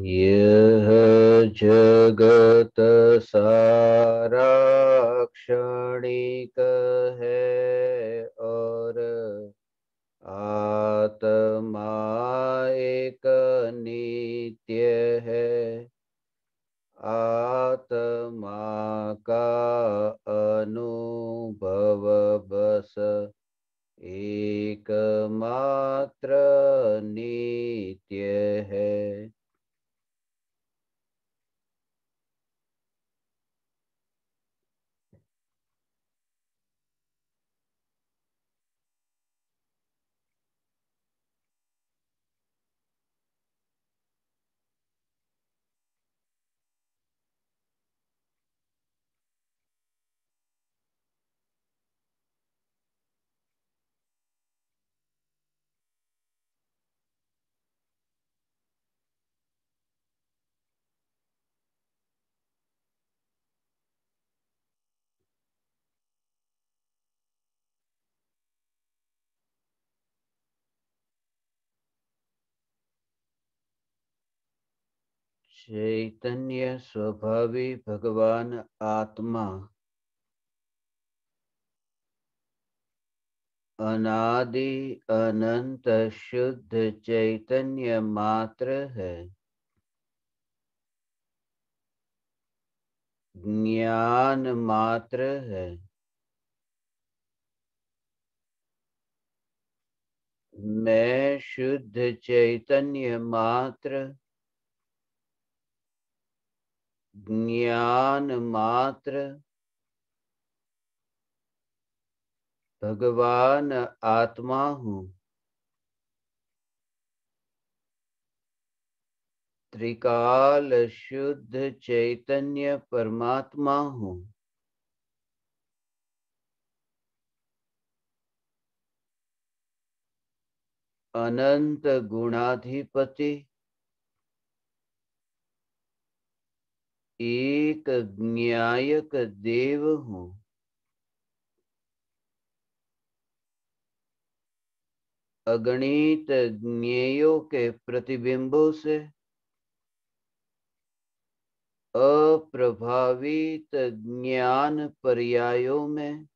यह जगत सारा क्षणिक है और आत्मा एक नित्य है आत्मा का अनुभव बस एकमात्र नित्य है चैतन्य स्वभावी भगवान आत्मा अनादि अनंत शुद्ध चैतन्य मात्र है ज्ञान मात्र है मैं शुद्ध चैतन्य मात्र ज्ञान मात्र भगवान आत्मा हूँ त्रिकाल शुद्ध चैतन्य परमात्मा हूँ अनंत गुणाधिपति एक ज्ञायक देव हूं अगणित ज्ञेयों के प्रतिबिंबों से अप्रभावित ज्ञान पर्यायों में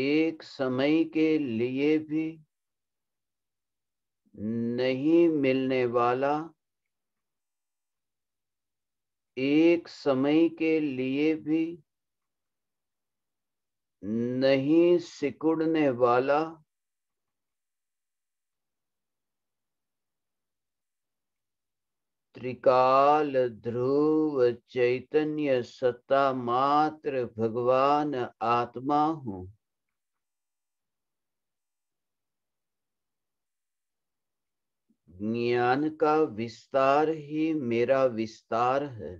एक समय के लिए भी नहीं मिलने वाला एक समय के लिए भी नहीं सिकुड़ने वाला त्रिकाल ध्रुव चैतन्य सत्ता मात्र भगवान आत्मा हूं ज्ञान का विस्तार ही मेरा विस्तार है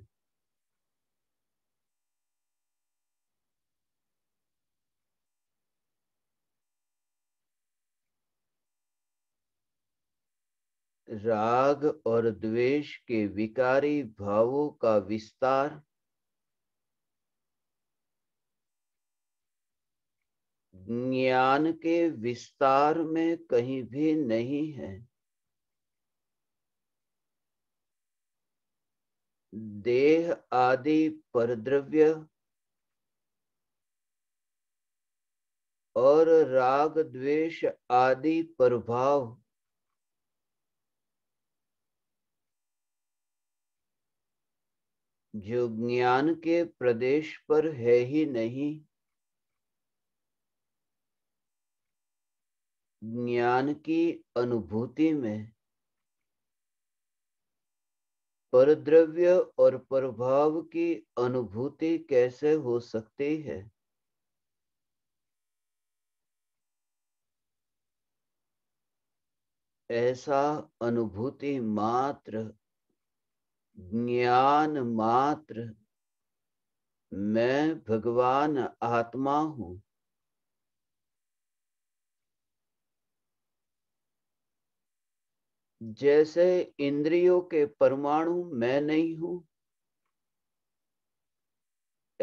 राग और द्वेष के विकारी भावों का विस्तार ज्ञान के विस्तार में कहीं भी नहीं है देह आदि परद्रव्य और राग द्वेष आदि प्रभाव जो ज्ञान के प्रदेश पर है ही नहीं ज्ञान की अनुभूति में परद्रव्य और प्रभाव की अनुभूति कैसे हो सकती है ऐसा अनुभूति मात्र ज्ञान मात्र मैं भगवान आत्मा हूं जैसे इंद्रियों के परमाणु मैं नहीं हूं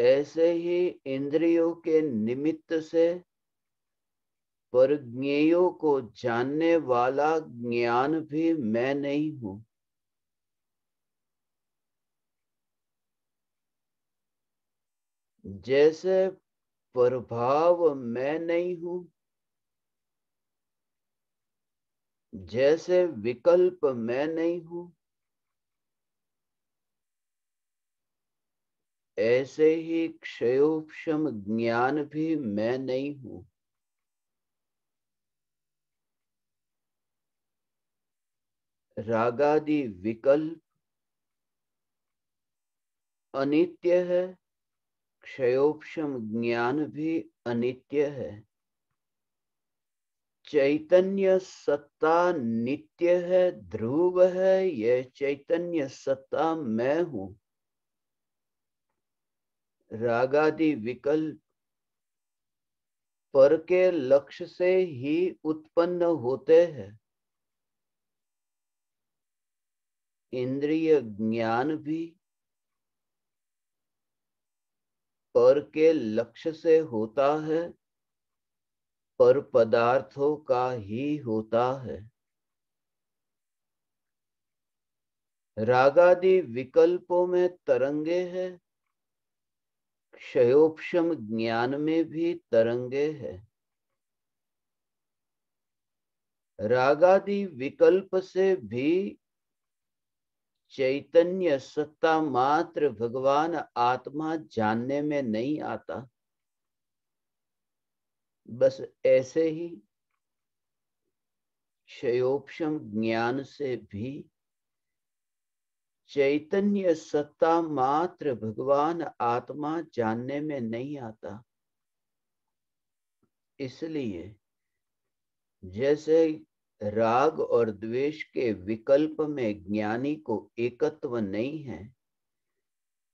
ऐसे ही इंद्रियों के निमित्त से पर को जानने वाला ज्ञान भी मैं नहीं हूं जैसे प्रभाव मैं नहीं हूं जैसे विकल्प मैं नहीं हूं ऐसे ही क्षयोपम ज्ञान भी मैं नहीं हूं रागादि विकल्प अनित्य है क्षयोपम ज्ञान भी अनित्य है चैतन्य सत्ता नित्य है ध्रुव है यह चैतन्य सत्ता मैं हूं रागादि विकल्प पर के लक्ष्य से ही उत्पन्न होते हैं इंद्रिय ज्ञान भी पर के लक्ष्य से होता है पर पदार्थों का ही होता है रागादि विकल्पों में तरंगे हैं, क्षयोपम ज्ञान में भी तरंगे है रागादि विकल्प से भी चैतन्य सत्ता मात्र भगवान आत्मा जानने में नहीं आता बस ऐसे ही क्षयोपम ज्ञान से भी चैतन्य सत्ता मात्र भगवान आत्मा जानने में नहीं आता इसलिए जैसे राग और द्वेष के विकल्प में ज्ञानी को एकत्व नहीं है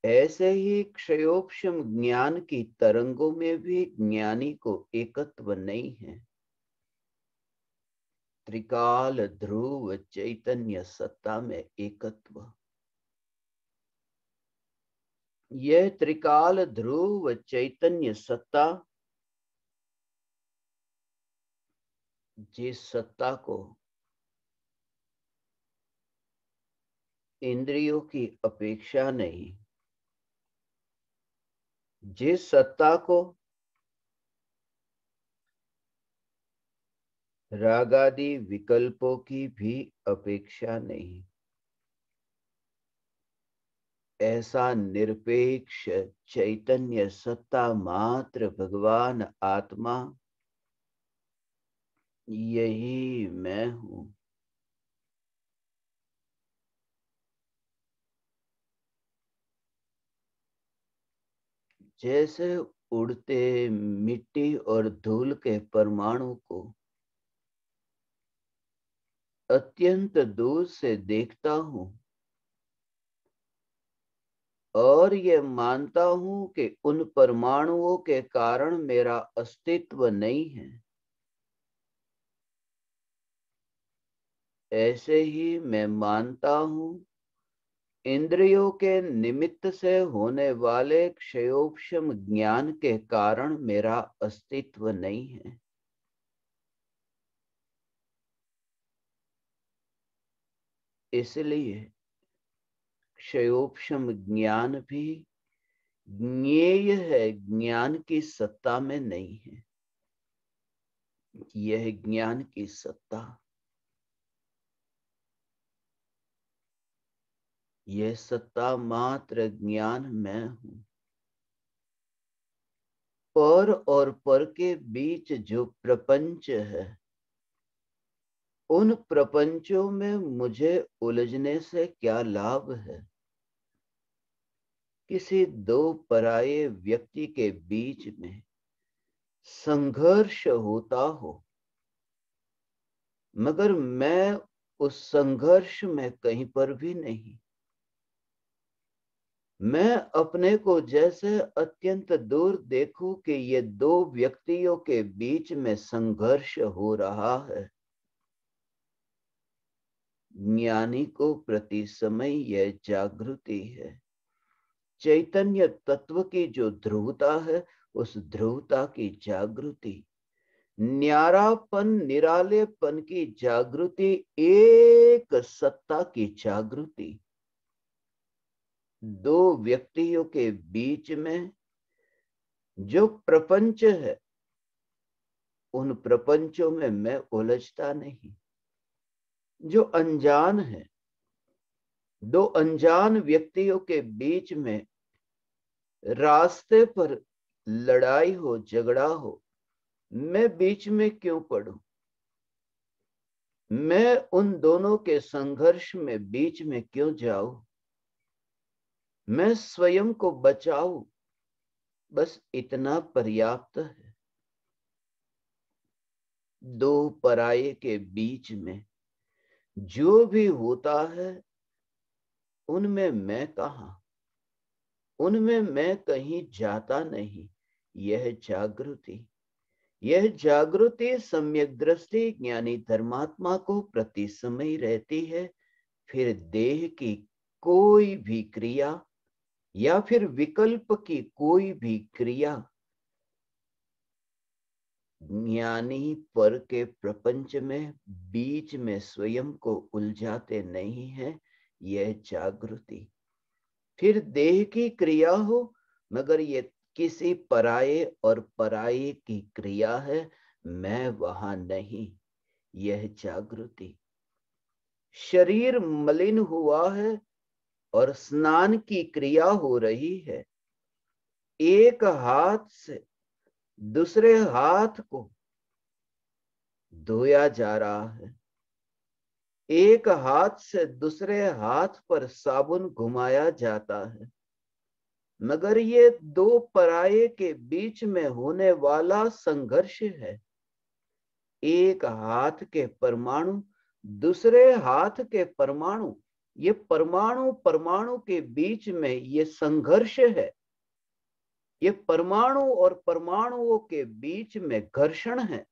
ऐसे ही क्षयोपम ज्ञान की तरंगों में भी ज्ञानी को एकत्व नहीं है त्रिकाल ध्रुव चैतन्य सत्ता में एकत्व यह त्रिकाल ध्रुव चैतन्य सत्ता जिस सत्ता को इंद्रियों की अपेक्षा नहीं जिस सत्ता को रागादि विकल्पों की भी अपेक्षा नहीं ऐसा निरपेक्ष चैतन्य सत्ता मात्र भगवान आत्मा यही मैं हूं जैसे उड़ते मिट्टी और धूल के परमाणु को अत्यंत दूर से देखता हूं और ये मानता हूं कि उन परमाणुओं के कारण मेरा अस्तित्व नहीं है ऐसे ही मैं मानता हूं इंद्रियों के निमित्त से होने वाले क्षयोपम ज्ञान के कारण मेरा अस्तित्व नहीं है इसलिए क्षयोपम ज्ञान भी ज्ञेय है ज्ञान की सत्ता में नहीं है यह ज्ञान की सत्ता ये सत्ता मात्र ज्ञान मैं हूं पर और पर के बीच जो प्रपंच है उन प्रपंचों में मुझे उलझने से क्या लाभ है किसी दो पराये व्यक्ति के बीच में संघर्ष होता हो मगर मैं उस संघर्ष में कहीं पर भी नहीं मैं अपने को जैसे अत्यंत दूर देखूं कि ये दो व्यक्तियों के बीच में संघर्ष हो रहा है ज्ञानी को प्रति समय यह जागृति है चैतन्य तत्व की जो ध्रुवता है उस ध्रुवता की जागृति न्यारापन निरालेपन की जागृति एक सत्ता की जागृति दो व्यक्तियों के बीच में जो प्रपंच है उन प्रपंचों में मैं उलझता नहीं जो अनजान है दो अनजान व्यक्तियों के बीच में रास्ते पर लड़ाई हो झगड़ा हो मैं बीच में क्यों पड़ू मैं उन दोनों के संघर्ष में बीच में क्यों जाऊं मैं स्वयं को बचाऊ बस इतना पर्याप्त है दो पराये के बीच में जो भी होता है उनमें मैं कहा उनमें मैं कहीं जाता नहीं यह जागृति यह जागृति सम्यक दृष्टि ज्ञानी धर्मात्मा को प्रति समय रहती है फिर देह की कोई भी क्रिया या फिर विकल्प की कोई भी क्रिया ज्ञानी पर के प्रपंच में बीच में स्वयं को उलझाते नहीं है यह जागृति फिर देह की क्रिया हो मगर यह किसी पराये और पराये की क्रिया है मैं वहां नहीं यह जागृति शरीर मलिन हुआ है और स्नान की क्रिया हो रही है एक हाथ से दूसरे हाथ को धोया जा रहा है एक हाथ से दूसरे हाथ पर साबुन घुमाया जाता है मगर ये दो पराये के बीच में होने वाला संघर्ष है एक हाथ के परमाणु दूसरे हाथ के परमाणु ये परमाणु परमाणु के बीच में ये संघर्ष है ये परमाणु और परमाणुओं के बीच में घर्षण है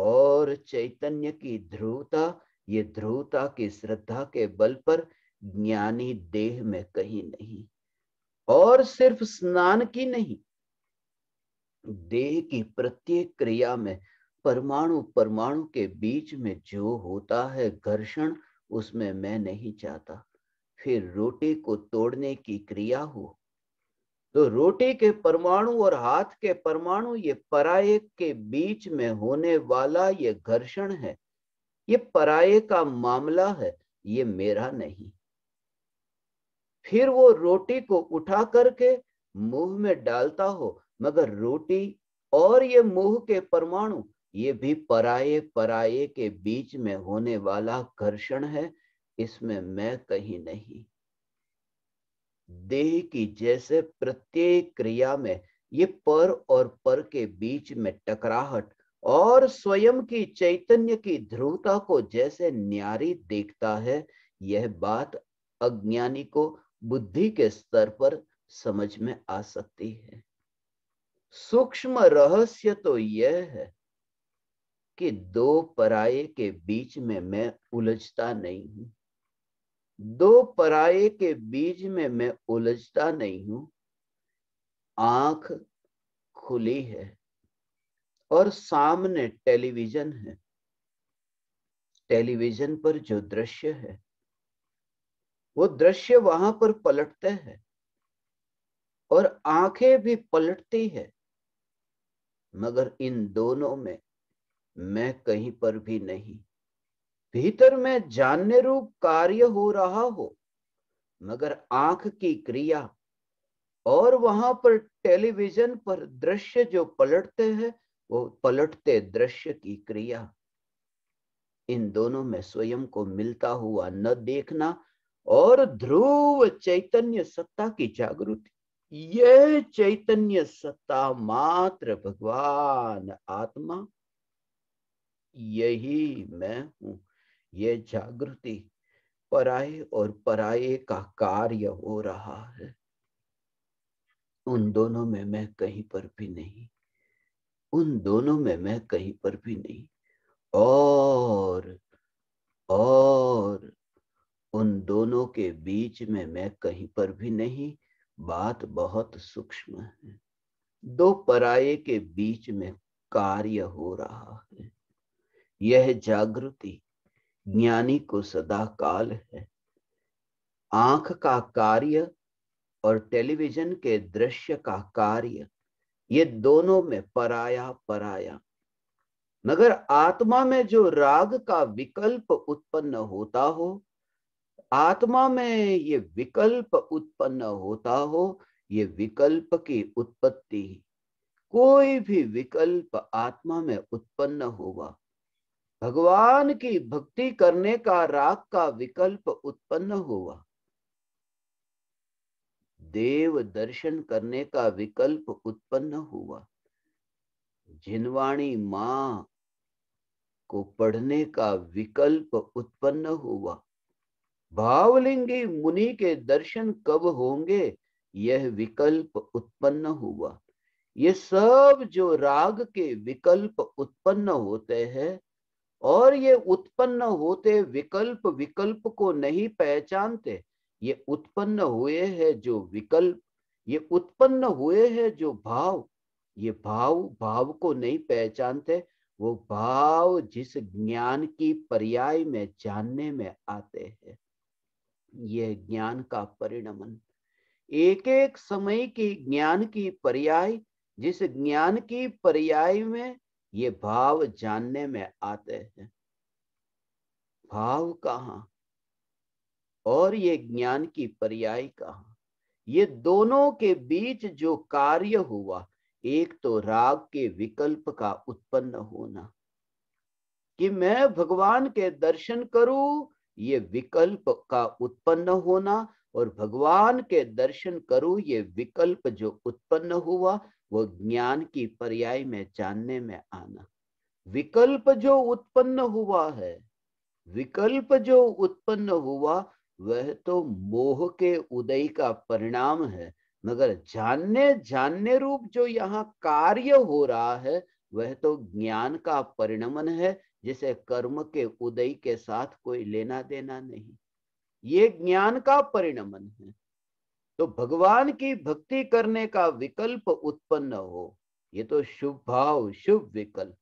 और चैतन्य की ध्रुवता ये ध्रुवता की श्रद्धा के बल पर ज्ञानी देह में कहीं नहीं और सिर्फ स्नान की नहीं देह की प्रत्येक क्रिया में परमाणु परमाणु के बीच में जो होता है घर्षण उसमें मैं नहीं चाहता फिर रोटी को तोड़ने की क्रिया हो तो रोटी के परमाणु और हाथ के परमाणु ये पराये के बीच में होने वाला ये घर्षण है ये पराये का मामला है ये मेरा नहीं फिर वो रोटी को उठा करके मुंह में डालता हो मगर रोटी और ये मुंह के परमाणु ये भी पराये पराये के बीच में होने वाला घर्षण है इसमें मैं कहीं नहीं देह की जैसे प्रत्येक क्रिया में ये पर और पर के बीच में टकराहट और स्वयं की चैतन्य की ध्रुवता को जैसे न्यारी देखता है यह बात अज्ञानी को बुद्धि के स्तर पर समझ में आ सकती है सूक्ष्म रहस्य तो यह है कि दो पराये के बीच में मैं उलझता नहीं हूं दो पराये के बीच में मैं उलझता नहीं हूं आंख खुली है और सामने टेलीविजन है टेलीविजन पर जो दृश्य है वो दृश्य वहां पर पलटते हैं और आंखें भी पलटती है मगर इन दोनों में मैं कहीं पर भी नहीं भीतर में जान्य रूप कार्य हो रहा हो मगर आंख की क्रिया और वहां पर टेलीविजन पर दृश्य जो पलटते हैं वो पलटते दृश्य की क्रिया इन दोनों में स्वयं को मिलता हुआ न देखना और ध्रुव चैतन्य सत्ता की जागृति यह चैतन्य सत्ता मात्र भगवान आत्मा यही मैं हूं ये जागृति पराए और पराए का कार्य हो रहा है उन दोनों में मैं कहीं पर भी नहीं उन दोनों में मैं कहीं पर भी नहीं और और उन दोनों के बीच में मैं कहीं पर भी नहीं बात बहुत सूक्ष्म है दो पराये के बीच में कार्य हो रहा है यह जागृति ज्ञानी को सदा काल है आंख का कार्य और टेलीविजन के दृश्य का कार्य ये दोनों में पराया पराया मगर आत्मा में जो राग का विकल्प उत्पन्न होता हो आत्मा में ये विकल्प उत्पन्न होता हो ये विकल्प की उत्पत्ति कोई भी विकल्प आत्मा में उत्पन्न होगा भगवान की भक्ति करने का राग का विकल्प उत्पन्न हुआ देव दर्शन करने का विकल्प उत्पन्न हुआ जिनवाणी मां को पढ़ने का विकल्प उत्पन्न हुआ भावलिंगी मुनि के दर्शन कब होंगे यह विकल्प उत्पन्न हुआ ये सब जो राग के विकल्प उत्पन्न होते हैं और ये उत्पन्न होते विकल्प विकल्प को नहीं पहचानते ये उत्पन्न हुए है जो विकल्प ये उत्पन्न हुए है जो भाव ये भाव भाव को नहीं पहचानते वो भाव जिस ज्ञान की पर्याय में जानने में आते हैं ये ज्ञान का परिणमन एक एक समय की ज्ञान की पर्याय जिस ज्ञान की पर्याय में ये भाव जानने में आते हैं भाव कहा और ये ज्ञान की पर्याय कहा ये दोनों के बीच जो कार्य हुआ एक तो राग के विकल्प का उत्पन्न होना कि मैं भगवान के दर्शन करूं ये विकल्प का उत्पन्न होना और भगवान के दर्शन करूं ये विकल्प जो उत्पन्न हुआ वो ज्ञान की पर्याय में जानने में आना विकल्प जो उत्पन्न हुआ है विकल्प जो उत्पन्न हुआ वह तो मोह के उदय का परिणाम है मगर जानने जानने रूप जो यहाँ कार्य हो रहा है वह तो ज्ञान का परिणमन है जिसे कर्म के उदय के साथ कोई लेना देना नहीं ये ज्ञान का परिणमन है तो भगवान की भक्ति करने का विकल्प उत्पन्न हो ये तो शुभ भाव शुभ विकल्प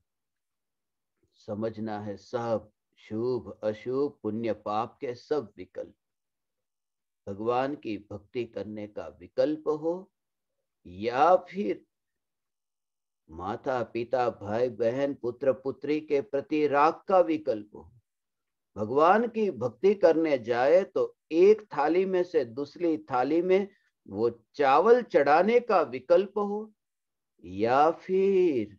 समझना है सब शुभ अशुभ पुण्य पाप के सब विकल्प भगवान की भक्ति करने का विकल्प हो या फिर माता पिता भाई बहन पुत्र पुत्री के प्रति राग का विकल्प हो भगवान की भक्ति करने जाए तो एक थाली में से दूसरी थाली में वो चावल चढ़ाने का विकल्प हो या फिर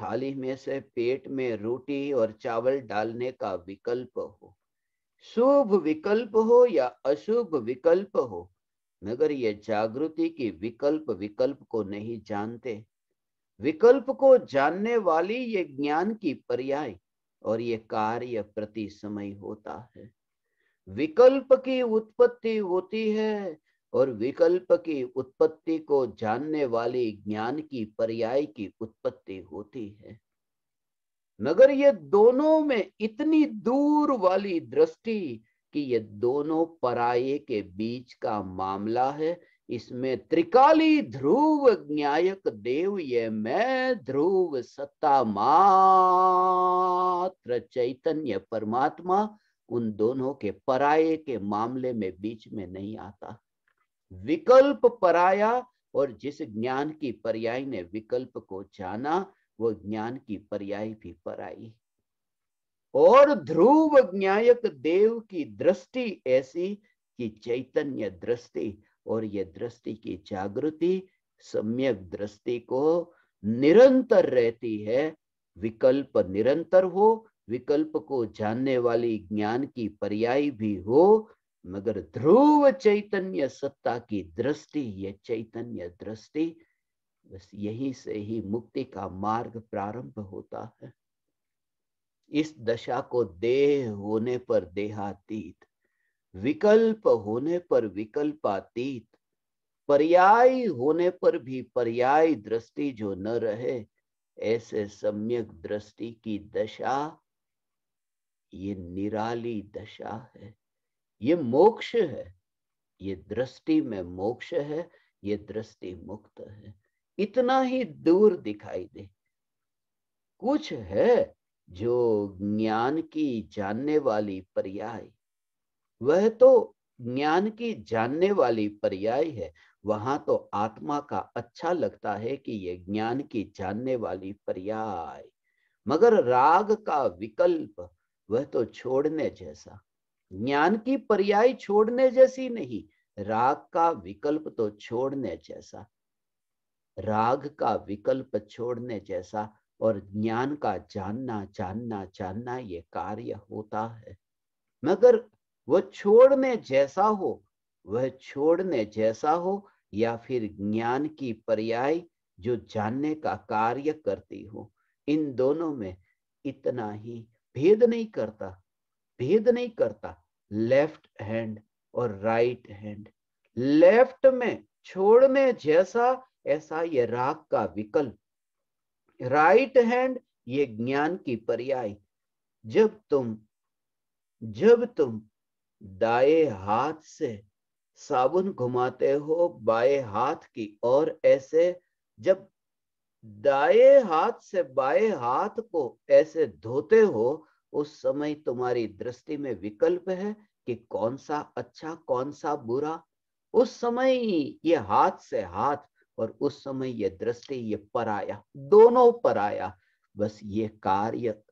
थाली में से पेट में रोटी और चावल डालने का विकल्प हो शुभ विकल्प हो या अशुभ विकल्प हो मगर ये जागृति की विकल्प विकल्प को नहीं जानते विकल्प को जानने वाली ये ज्ञान की पर्याय और ये कार्य प्रति समय होता है विकल्प की उत्पत्ति होती है और विकल्प की उत्पत्ति को जानने वाली ज्ञान की पर्याय की उत्पत्ति होती है मगर ये दोनों में इतनी दूर वाली दृष्टि कि ये दोनों पराये के बीच का मामला है इसमें त्रिकाली ध्रुव ज्ञायक देव ये मैं ध्रुव सत्ता मात्र चैतन्य परमात्मा उन दोनों के पराये के मामले में बीच में नहीं आता विकल्प पराया और जिस ज्ञान की पर्याय ने विकल्प को जाना वो ज्ञान की पर्याय भी पराई और ध्रुव ज्ञायक देव की दृष्टि ऐसी कि चैतन्य दृष्टि और ये दृष्टि की जागृति सम्यक दृष्टि को निरंतर रहती है विकल्प निरंतर हो विकल्प को जानने वाली ज्ञान की पर्याय भी हो मगर ध्रुव चैतन्य सत्ता की दृष्टि ये चैतन्य दृष्टि बस यहीं से ही मुक्ति का मार्ग प्रारंभ होता है इस दशा को देह होने पर देहातीत विकल्प होने पर विकल्पातीत पर्याय होने पर भी पर्याय दृष्टि जो न रहे ऐसे सम्यक दृष्टि की दशा ये निराली दशा है ये मोक्ष है ये दृष्टि में मोक्ष है ये दृष्टि मुक्त है इतना ही दूर दिखाई दे कुछ है जो ज्ञान की जानने वाली पर्याय वह तो ज्ञान की जानने वाली पर्याय है वहां तो आत्मा का अच्छा लगता है कि ये ज्ञान की जानने वाली पर्याय मगर राग का विकल्प वह तो छोड़ने जैसा ज्ञान की पर्याय छोड़ने जैसी नहीं राग का विकल्प तो छोड़ने जैसा राग का विकल्प छोड़ने जैसा और ज्ञान का जानना जानना जानना ये कार्य होता है मगर वह छोड़ने जैसा हो वह छोड़ने जैसा हो या फिर ज्ञान की पर्याय जो जानने का कार्य करती हो इन दोनों में इतना ही भेद नहीं करता भेद नहीं करता लेफ्ट हैंड और राइट हैंड लेफ्ट में में जैसा ऐसा ये राग का विकल्प राइट हैंड ये ज्ञान की पर्याय जब तुम जब तुम दाए हाथ से साबुन घुमाते हो बाएं हाथ की और ऐसे जब दाए हाथ से बाएं हाथ को ऐसे धोते हो उस समय तुम्हारी दृष्टि में विकल्प है कि कौन सा अच्छा कौन सा बुरा उस समय ये हाथ से हाथ और उस समय ये दृष्टि ये पराया दोनों पराया बस ये कार्य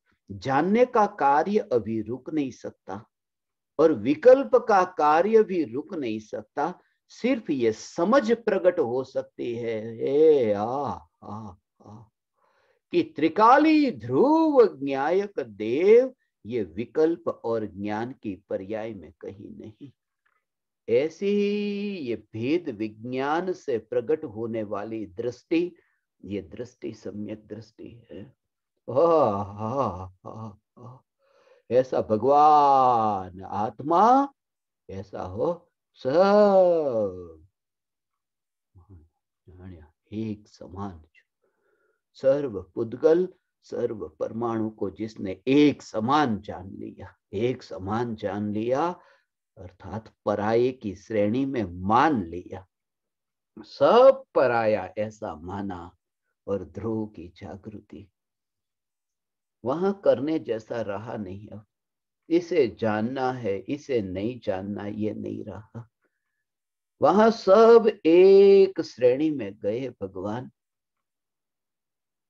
जानने का कार्य अभी रुक नहीं सकता और विकल्प का कार्य भी रुक नहीं सकता सिर्फ ये समझ प्रकट हो सकती है हे आ कि त्रिकाली ध्रुव ज्ञायक देव ये विकल्प और ज्ञान की पर्याय में कहीं नहीं ऐसी ही ये भेद विज्ञान से प्रकट होने वाली दृष्टि ये दृष्टि सम्यक दृष्टि है ऐसा भगवान आत्मा ऐसा हो सब हाँ, एक समान सर्व पुद्गल सर्व परमाणु को जिसने एक समान जान लिया एक समान जान लिया अर्थात पराये की श्रेणी में मान लिया सब पराया ऐसा माना और ध्रुव की जागृति वहां करने जैसा रहा नहीं अब इसे जानना है इसे नहीं जानना ये नहीं रहा वहां सब एक श्रेणी में गए भगवान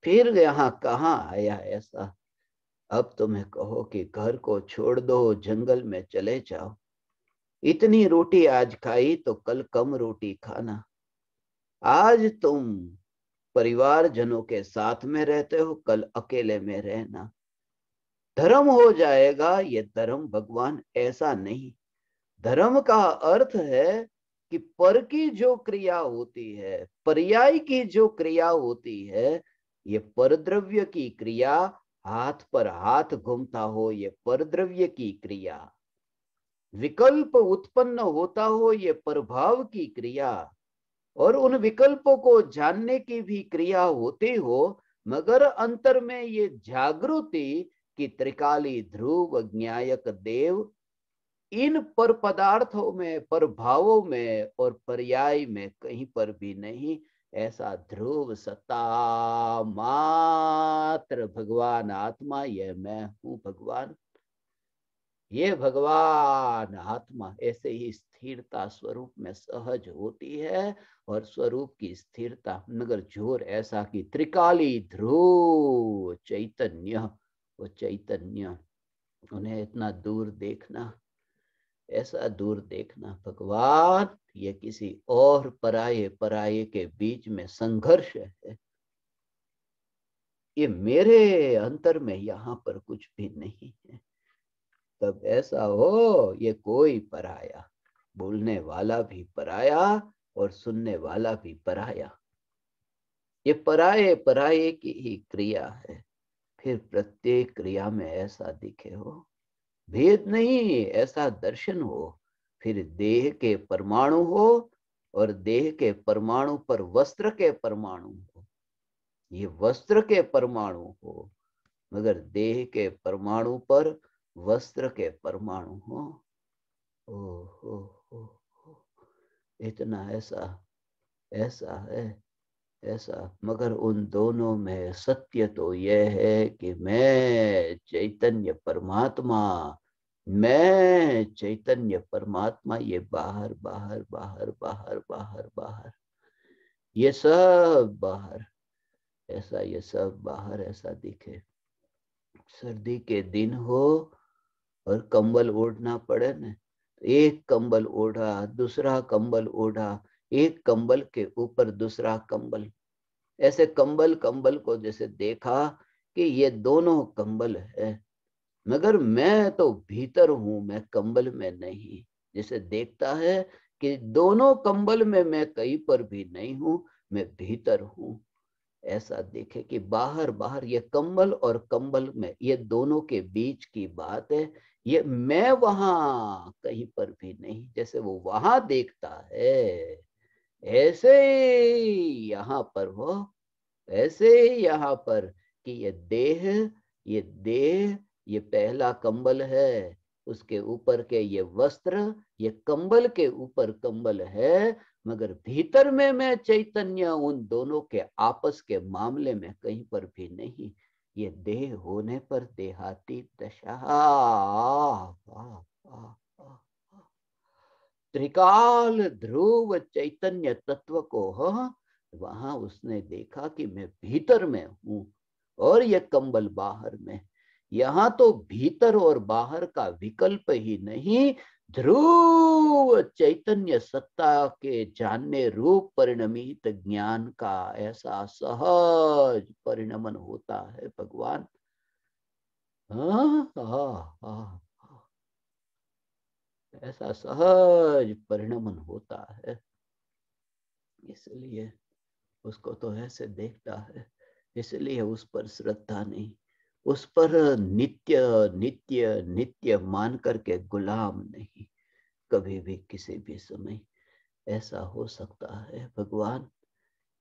फिर यहाँ कहाँ आया ऐसा अब तुम्हें कहो कि घर को छोड़ दो जंगल में चले जाओ इतनी रोटी आज खाई तो कल कम रोटी खाना आज तुम परिवार जनों के साथ में रहते हो कल अकेले में रहना धर्म हो जाएगा ये धर्म भगवान ऐसा नहीं धर्म का अर्थ है कि पर की जो क्रिया होती है पर्याय की जो क्रिया होती है ये परद्रव्य की क्रिया हाथ पर हाथ घूमता हो ये परद्रव्य की क्रिया विकल्प उत्पन्न होता हो ये प्रभाव की क्रिया और उन विकल्पों को जानने की भी क्रिया होती हो मगर अंतर में ये जागृति कि त्रिकाली ध्रुव ज्ञायक देव इन पर पदार्थों में पर भावों में और पर्याय में कहीं पर भी नहीं ऐसा ध्रुव सत्ता मात्र भगवान आत्मा यह मैं हूं भगवान ये भगवान आत्मा ऐसे ही स्थिरता स्वरूप में सहज होती है और स्वरूप की स्थिरता मगर जोर ऐसा कि त्रिकाली ध्रुव चैतन्य वो चैतन्य उन्हें इतना दूर देखना ऐसा दूर देखना भगवान ये किसी और पराये पराये के बीच में संघर्ष है ये मेरे अंतर में यहाँ पर कुछ भी नहीं है तब ऐसा हो ये कोई पराया बोलने वाला भी पराया और सुनने वाला भी पराया ये पराये पराये की ही क्रिया है फिर प्रत्येक क्रिया में ऐसा दिखे हो भेद नहीं ऐसा दर्शन हो फिर देह के परमाणु हो और देह के परमाणु पर वस्त्र के परमाणु हो ये वस्त्र के परमाणु हो मगर देह के परमाणु पर वस्त्र के परमाणु हो ओ ओ, हो, इतना ऐसा ऐसा है ऐसा मगर उन दोनों में सत्य तो यह है कि मैं चैतन्य परमात्मा मैं चैतन्य परमात्मा ये बाहर बाहर बाहर बाहर बाहर बाहर ये सब बाहर ऐसा ये सब बाहर ऐसा दिखे सर्दी के दिन हो और कंबल ओढ़ना पड़े न तो एक कंबल ओढ़ा दूसरा कंबल ओढ़ा एक कंबल के ऊपर दूसरा कंबल ऐसे कंबल कंबल को जैसे देखा कि ये दोनों कंबल है मगर मैं तो भीतर हूं मैं कंबल में नहीं जैसे देखता है कि दोनों कंबल में मैं कहीं पर भी नहीं हूं मैं भीतर हूं ऐसा देखे कि बाहर बाहर ये कंबल और कंबल में ये दोनों के बीच की बात है ये मैं वहां कहीं पर भी नहीं जैसे वो वहां देखता है ऐसे यहाँ पर वो ऐसे यहाँ पर कि ये देह ये देह ये पहला कंबल है उसके ऊपर के ये वस्त्र ये कंबल के ऊपर कंबल है मगर भीतर में मैं चैतन्य उन दोनों के आपस के मामले में कहीं पर भी नहीं ये देह होने पर देहाती दशा त्रिकाल ध्रुव चैतन्य तत्व को वहां उसने देखा कि मैं भीतर में हूं और ये कंबल बाहर में यहाँ तो भीतर और बाहर का विकल्प ही नहीं ध्रुव चैतन्य सत्ता के जानने रूप परिणमित ज्ञान का ऐसा सहज परिणमन होता है भगवान ऐसा सहज परिणमन होता है इसलिए उसको तो ऐसे देखता है इसलिए उस पर श्रद्धा नहीं उस पर नित्य नित्य नित्य मान करके गुलाम नहीं कभी भी किसी भी समय ऐसा हो सकता है भगवान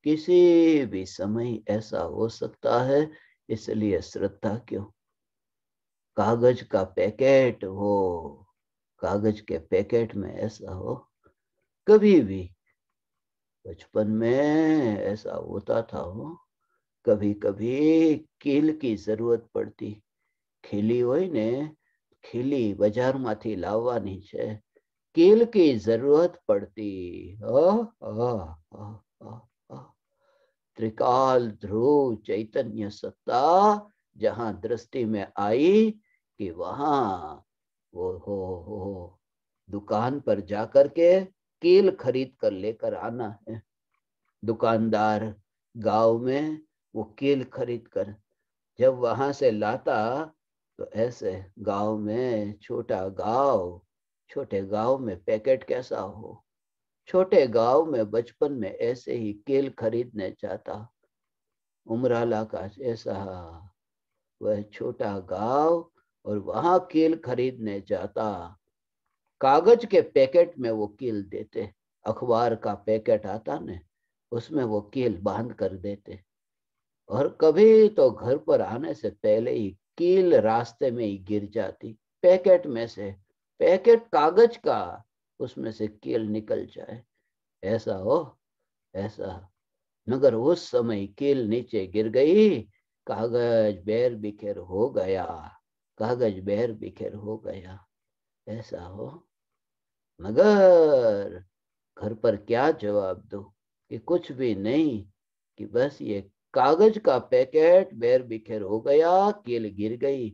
किसी भी समय ऐसा हो सकता है इसलिए श्रद्धा क्यों कागज का पैकेट हो कागज के पैकेट में ऐसा हो कभी भी बचपन में ऐसा होता था हो कभी कभी કભી કભી કીલ કી જરૂરત खीली ખીલી હોય ને ખીલી બજારમાંથી લાવવાની છે કીલ ओ ओ ओ त्रिकाल ध्रुव चैतन्य सत्ता जहां दृष्टि में आई कि वहां वो हो हो दुकान पर जाकर के केल खरीद कर लेकर आना है दुकानदार गांव में वो केल खरीद कर जब वहां से लाता तो ऐसे गांव में छोटा गांव छोटे गांव में पैकेट कैसा हो छोटे गांव में बचपन में ऐसे ही केल खरीदने जाता उमराला का ऐसा वह छोटा गांव और वहां केल खरीदने जाता कागज के पैकेट में वो केल देते अखबार का पैकेट आता न उसमें वो केल बांध कर देते और कभी तो घर पर आने से पहले ही कील रास्ते में ही गिर जाती पैकेट में से पैकेट कागज का उसमें से कील निकल जाए ऐसा हो ऐसा मगर उस समय कील नीचे गिर गई कागज बैर बिखेर हो गया कागज बैर बिखेर हो गया ऐसा हो मगर घर पर क्या जवाब दो कि कुछ भी नहीं कि बस ये कागज का पैकेट बैर बिखेर हो गया केल गिर गई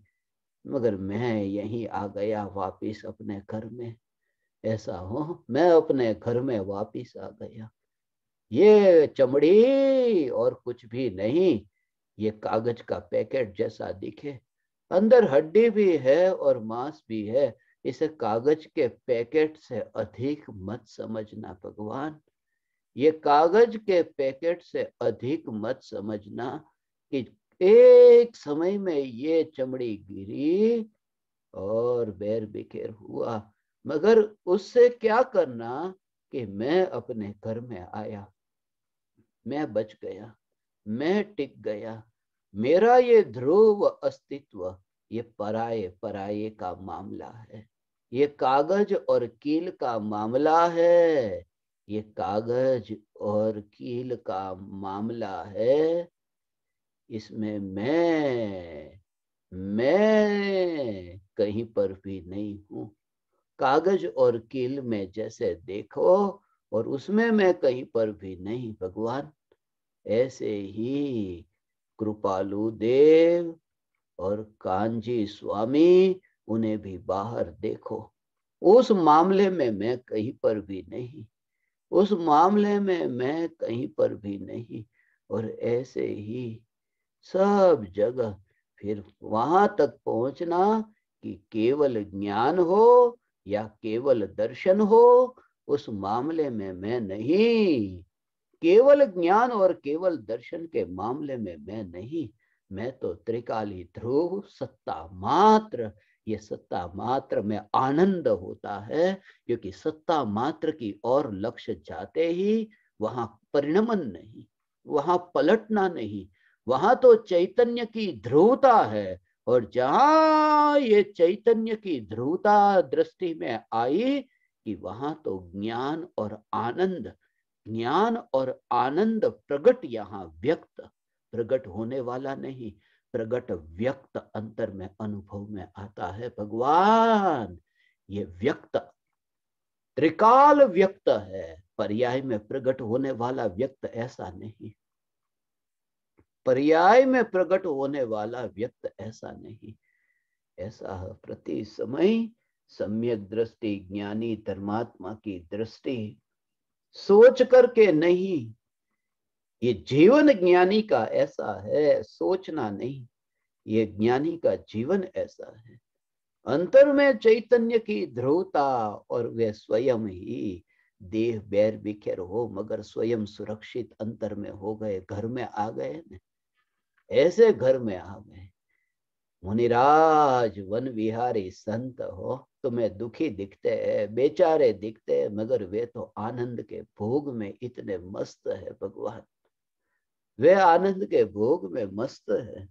मगर मैं यहीं आ गया वापिस अपने घर में ऐसा हो मैं अपने घर में वापिस आ गया ये चमड़ी और कुछ भी नहीं ये कागज का पैकेट जैसा दिखे अंदर हड्डी भी है और मांस भी है इसे कागज के पैकेट से अधिक मत समझना भगवान ये कागज के पैकेट से अधिक मत समझना कि एक समय में ये चमड़ी गिरी और बैर बिखेर हुआ मगर उससे क्या करना कि मैं अपने घर में आया मैं बच गया मैं टिक गया मेरा ये ध्रुव अस्तित्व ये पराये पराये का मामला है ये कागज और कील का मामला है ये कागज और कील का मामला है इसमें मैं मैं कहीं पर भी नहीं हूं कागज और कील में जैसे देखो और उसमें मैं कहीं पर भी नहीं भगवान ऐसे ही कृपालु देव और कांजी स्वामी उन्हें भी बाहर देखो उस मामले में मैं कहीं पर भी नहीं उस मामले में मैं कहीं पर भी नहीं और ऐसे ही सब जगह फिर वहां तक पहुंचना कि केवल ज्ञान हो या केवल दर्शन हो उस मामले में मैं नहीं केवल ज्ञान और केवल दर्शन के मामले में मैं नहीं मैं तो त्रिकाली ध्रुव सत्ता मात्र ये सत्ता मात्र में आनंद होता है क्योंकि सत्ता मात्र की और लक्ष्य जाते ही वहां परिणमन नहीं वहां पलटना नहीं वहां तो चैतन्य की ध्रुवता है और जहां ये चैतन्य की ध्रुवता दृष्टि में आई कि वहां तो ज्ञान और आनंद ज्ञान और आनंद प्रगट यहाँ व्यक्त प्रकट होने वाला नहीं प्रगट व्यक्त अंतर में अनुभव में आता है भगवान ये व्यक्त त्रिकाल व्यक्त है पर्याय में प्रगट होने वाला व्यक्त ऐसा नहीं पर्याय में प्रकट होने वाला व्यक्त ऐसा नहीं ऐसा है प्रति समय सम्यक दृष्टि ज्ञानी धर्मात्मा की दृष्टि सोच करके नहीं ये जीवन ज्ञानी का ऐसा है सोचना नहीं ये ज्ञानी का जीवन ऐसा है अंतर में चैतन्य की ध्रुवता और वे स्वयं ही देह बैर बिखेर हो मगर स्वयं सुरक्षित अंतर में हो गए घर में आ गए न ऐसे घर में आ गए मुनिराज वन विहारी संत हो तुम्हें दुखी दिखते हैं बेचारे दिखते हैं मगर वे तो आनंद के भोग में इतने मस्त है भगवान वे आनंद के भोग में मस्त है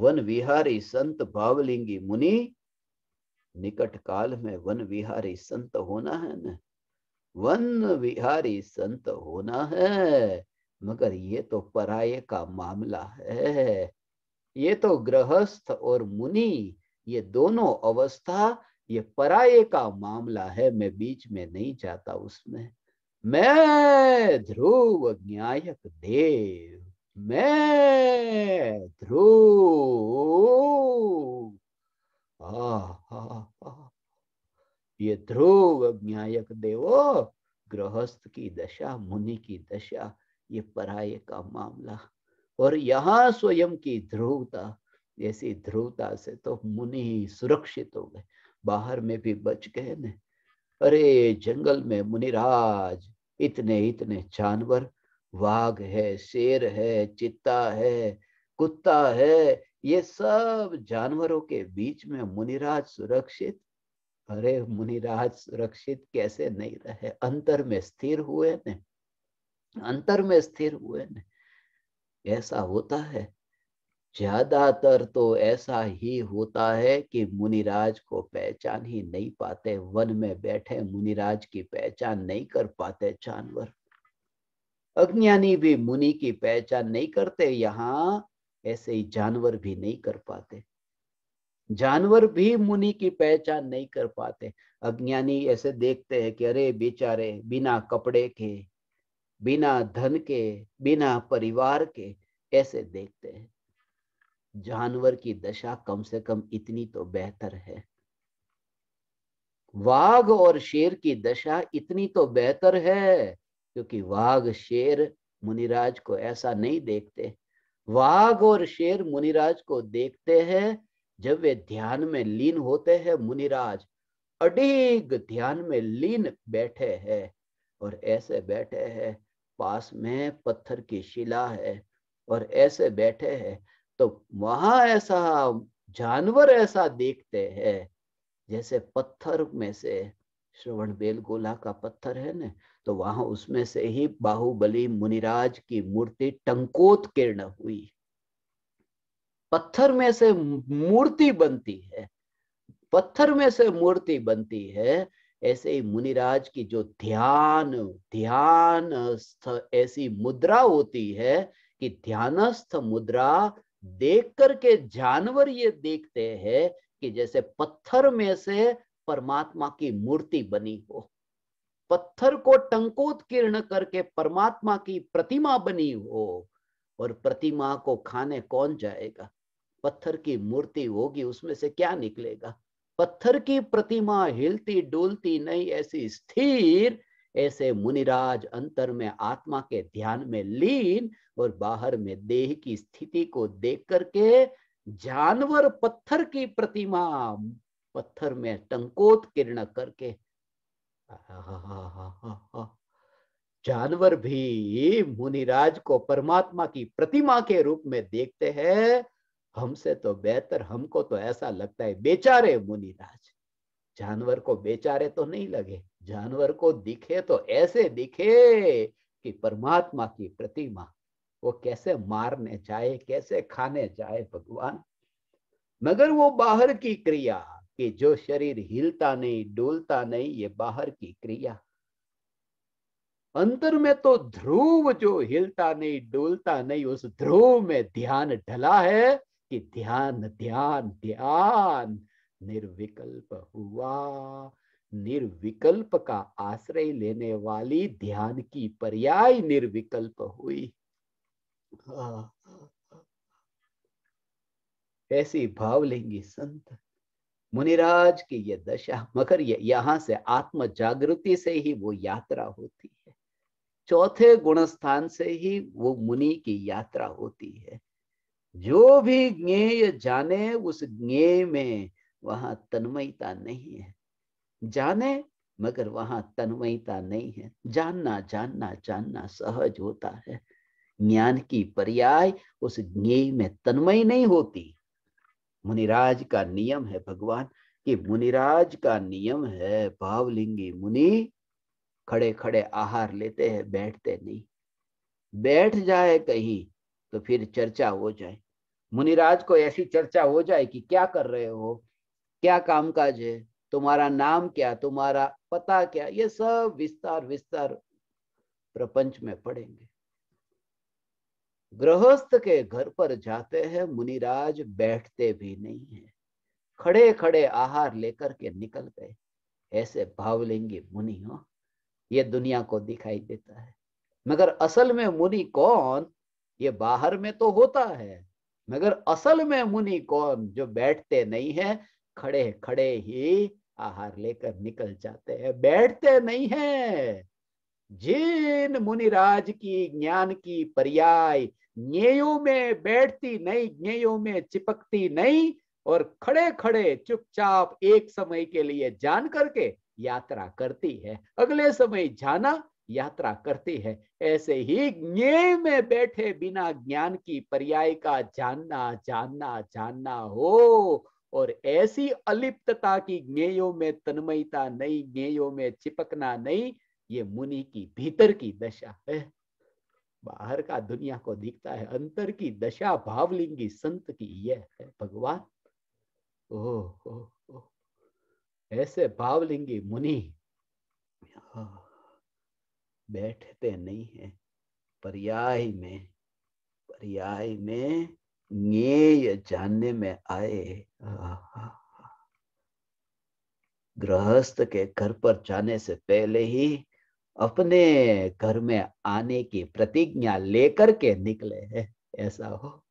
वन विहारी संत भावलिंगी मुनि निकट काल में वन विहारी संत होना है न वन विहारी संत होना है मगर ये तो पराये का मामला है ये तो गृहस्थ और मुनि ये दोनों अवस्था ये पराये का मामला है मैं बीच में नहीं जाता उसमें मैं ध्रुव ज्ञायक देव मैं ध्रुव ये ध्रुव ज्ञायक देवो गृहस्थ की दशा मुनि की दशा ये पराय का मामला और यहाँ स्वयं की ध्रुवता ऐसी ध्रुवता से तो मुनि ही सुरक्षित हो गए बाहर में भी बच गए ने अरे जंगल में मुनिराज इतने इतने जानवर वाघ है शेर है चित्ता है कुत्ता है ये सब जानवरों के बीच में मुनिराज सुरक्षित अरे मुनिराज सुरक्षित कैसे नहीं रहे अंतर में स्थिर हुए ने अंतर में स्थिर हुए ने ऐसा होता है ज्यादातर तो ऐसा ही होता है कि मुनिराज को पहचान ही नहीं पाते वन में बैठे मुनिराज की पहचान नहीं कर पाते जानवर अज्ञानी भी मुनि की पहचान नहीं करते यहाँ ऐसे ही जानवर भी नहीं कर पाते जानवर भी मुनि की पहचान नहीं कर पाते अज्ञानी ऐसे देखते हैं कि अरे बेचारे बिना कपड़े के बिना धन के बिना परिवार के ऐसे देखते हैं जानवर की दशा कम से कम इतनी तो बेहतर है वाघ और शेर की दशा इतनी तो बेहतर है क्योंकि वाघ शेर मुनिराज को ऐसा नहीं देखते वाघ और शेर मुनिराज को देखते हैं जब वे ध्यान में लीन होते हैं मुनिराज अडीग ध्यान में लीन बैठे हैं और ऐसे बैठे हैं पास में पत्थर की शिला है और ऐसे बैठे हैं तो वहां ऐसा जानवर ऐसा देखते हैं जैसे पत्थर में से श्रवण बेल गोला का पत्थर है ना तो वहां उसमें से ही बाहुबली मुनिराज की मूर्ति टंकोत किरण हुई पत्थर में से मूर्ति बनती है पत्थर में से मूर्ति बनती है ऐसे ही मुनिराज की जो ध्यान ध्यान ऐसी मुद्रा होती है कि ध्यानस्थ मुद्रा देख करके जानवर ये देखते हैं कि जैसे पत्थर में से परमात्मा की मूर्ति बनी हो पत्थर को टंकोत्कीर्ण करके परमात्मा की प्रतिमा बनी हो और प्रतिमा को खाने कौन जाएगा पत्थर की मूर्ति होगी उसमें से क्या निकलेगा पत्थर की प्रतिमा हिलती डोलती नहीं ऐसी स्थिर ऐसे मुनिराज अंतर में आत्मा के ध्यान में लीन और बाहर में देह की स्थिति को देख करके जानवर पत्थर की प्रतिमा पत्थर में टंकोत किरण करके जानवर भी मुनिराज को परमात्मा की प्रतिमा के रूप में देखते हैं हमसे तो बेहतर हमको तो ऐसा लगता है बेचारे मुनिराज जानवर को बेचारे तो नहीं लगे जानवर को दिखे तो ऐसे दिखे कि परमात्मा की प्रतिमा वो कैसे मारने जाए कैसे खाने जाए भगवान मगर वो बाहर की क्रिया कि जो शरीर हिलता नहीं डोलता नहीं ये बाहर की क्रिया अंतर में तो ध्रुव जो हिलता नहीं डोलता नहीं उस ध्रुव में ध्यान ढला है कि ध्यान ध्यान ध्यान निर्विकल्प हुआ निर्विकल्प का आश्रय लेने वाली ध्यान की पर्याय निर्विकल्प हुई हाँ। ऐसी भाव लेंगे संत मुनिराज की यह दशा मगर यह यहां से आत्म जागृति से ही वो यात्रा होती है चौथे गुण स्थान से ही वो मुनि की यात्रा होती है जो भी ज्ञेय जाने उस ज्ञेय में वहां तन्मयता नहीं है जाने मगर वहां तन्मयता नहीं है जानना जानना जानना सहज होता है ज्ञान की पर्याय उस ज्ञेय में तन्मय नहीं होती मुनिराज का नियम है भगवान कि मुनिराज का नियम है भावलिंगी मुनि खड़े खड़े आहार लेते हैं बैठते नहीं बैठ जाए कहीं तो फिर चर्चा हो जाए मुनिराज को ऐसी चर्चा हो जाए कि क्या कर रहे हो क्या कामकाज है तुम्हारा नाम क्या तुम्हारा पता क्या ये सब विस्तार विस्तार प्रपंच में पड़ेंगे गृहस्थ के घर पर जाते हैं मुनिराज बैठते भी नहीं है खड़े खड़े आहार लेकर के निकल गए ऐसे भावलिंगी मुनि हो हाँ, ये दुनिया को दिखाई देता है मगर असल में मुनि कौन ये बाहर में तो होता है मगर असल में मुनि कौन जो बैठते नहीं है खड़े खड़े ही आहार लेकर निकल जाते हैं बैठते नहीं है जिन मुनिराज की ज्ञान की पर्याय ज्ञेयों में बैठती नहीं ज्ञेयों में चिपकती नहीं और खड़े खड़े चुपचाप एक समय के लिए जान करके यात्रा करती है अगले समय जाना यात्रा करती है ऐसे ही ज्ञे में बैठे बिना ज्ञान की पर्याय का जानना जानना जानना हो और ऐसी अलिप्तता की ज्ञेयों में तन्मयता नहीं ज्ञेयों में चिपकना नहीं ये मुनि की भीतर की दशा है बाहर का दुनिया को दिखता है अंतर की दशा भावलिंगी संत की यह है भगवान ओ, हो ऐसे भावलिंगी मुनि बैठते नहीं है पर्याय में पर्याय में ज्ञेय जानने में आए गृहस्थ के घर पर जाने से पहले ही अपने घर में आने की प्रतिज्ञा लेकर के निकले है ऐसा हो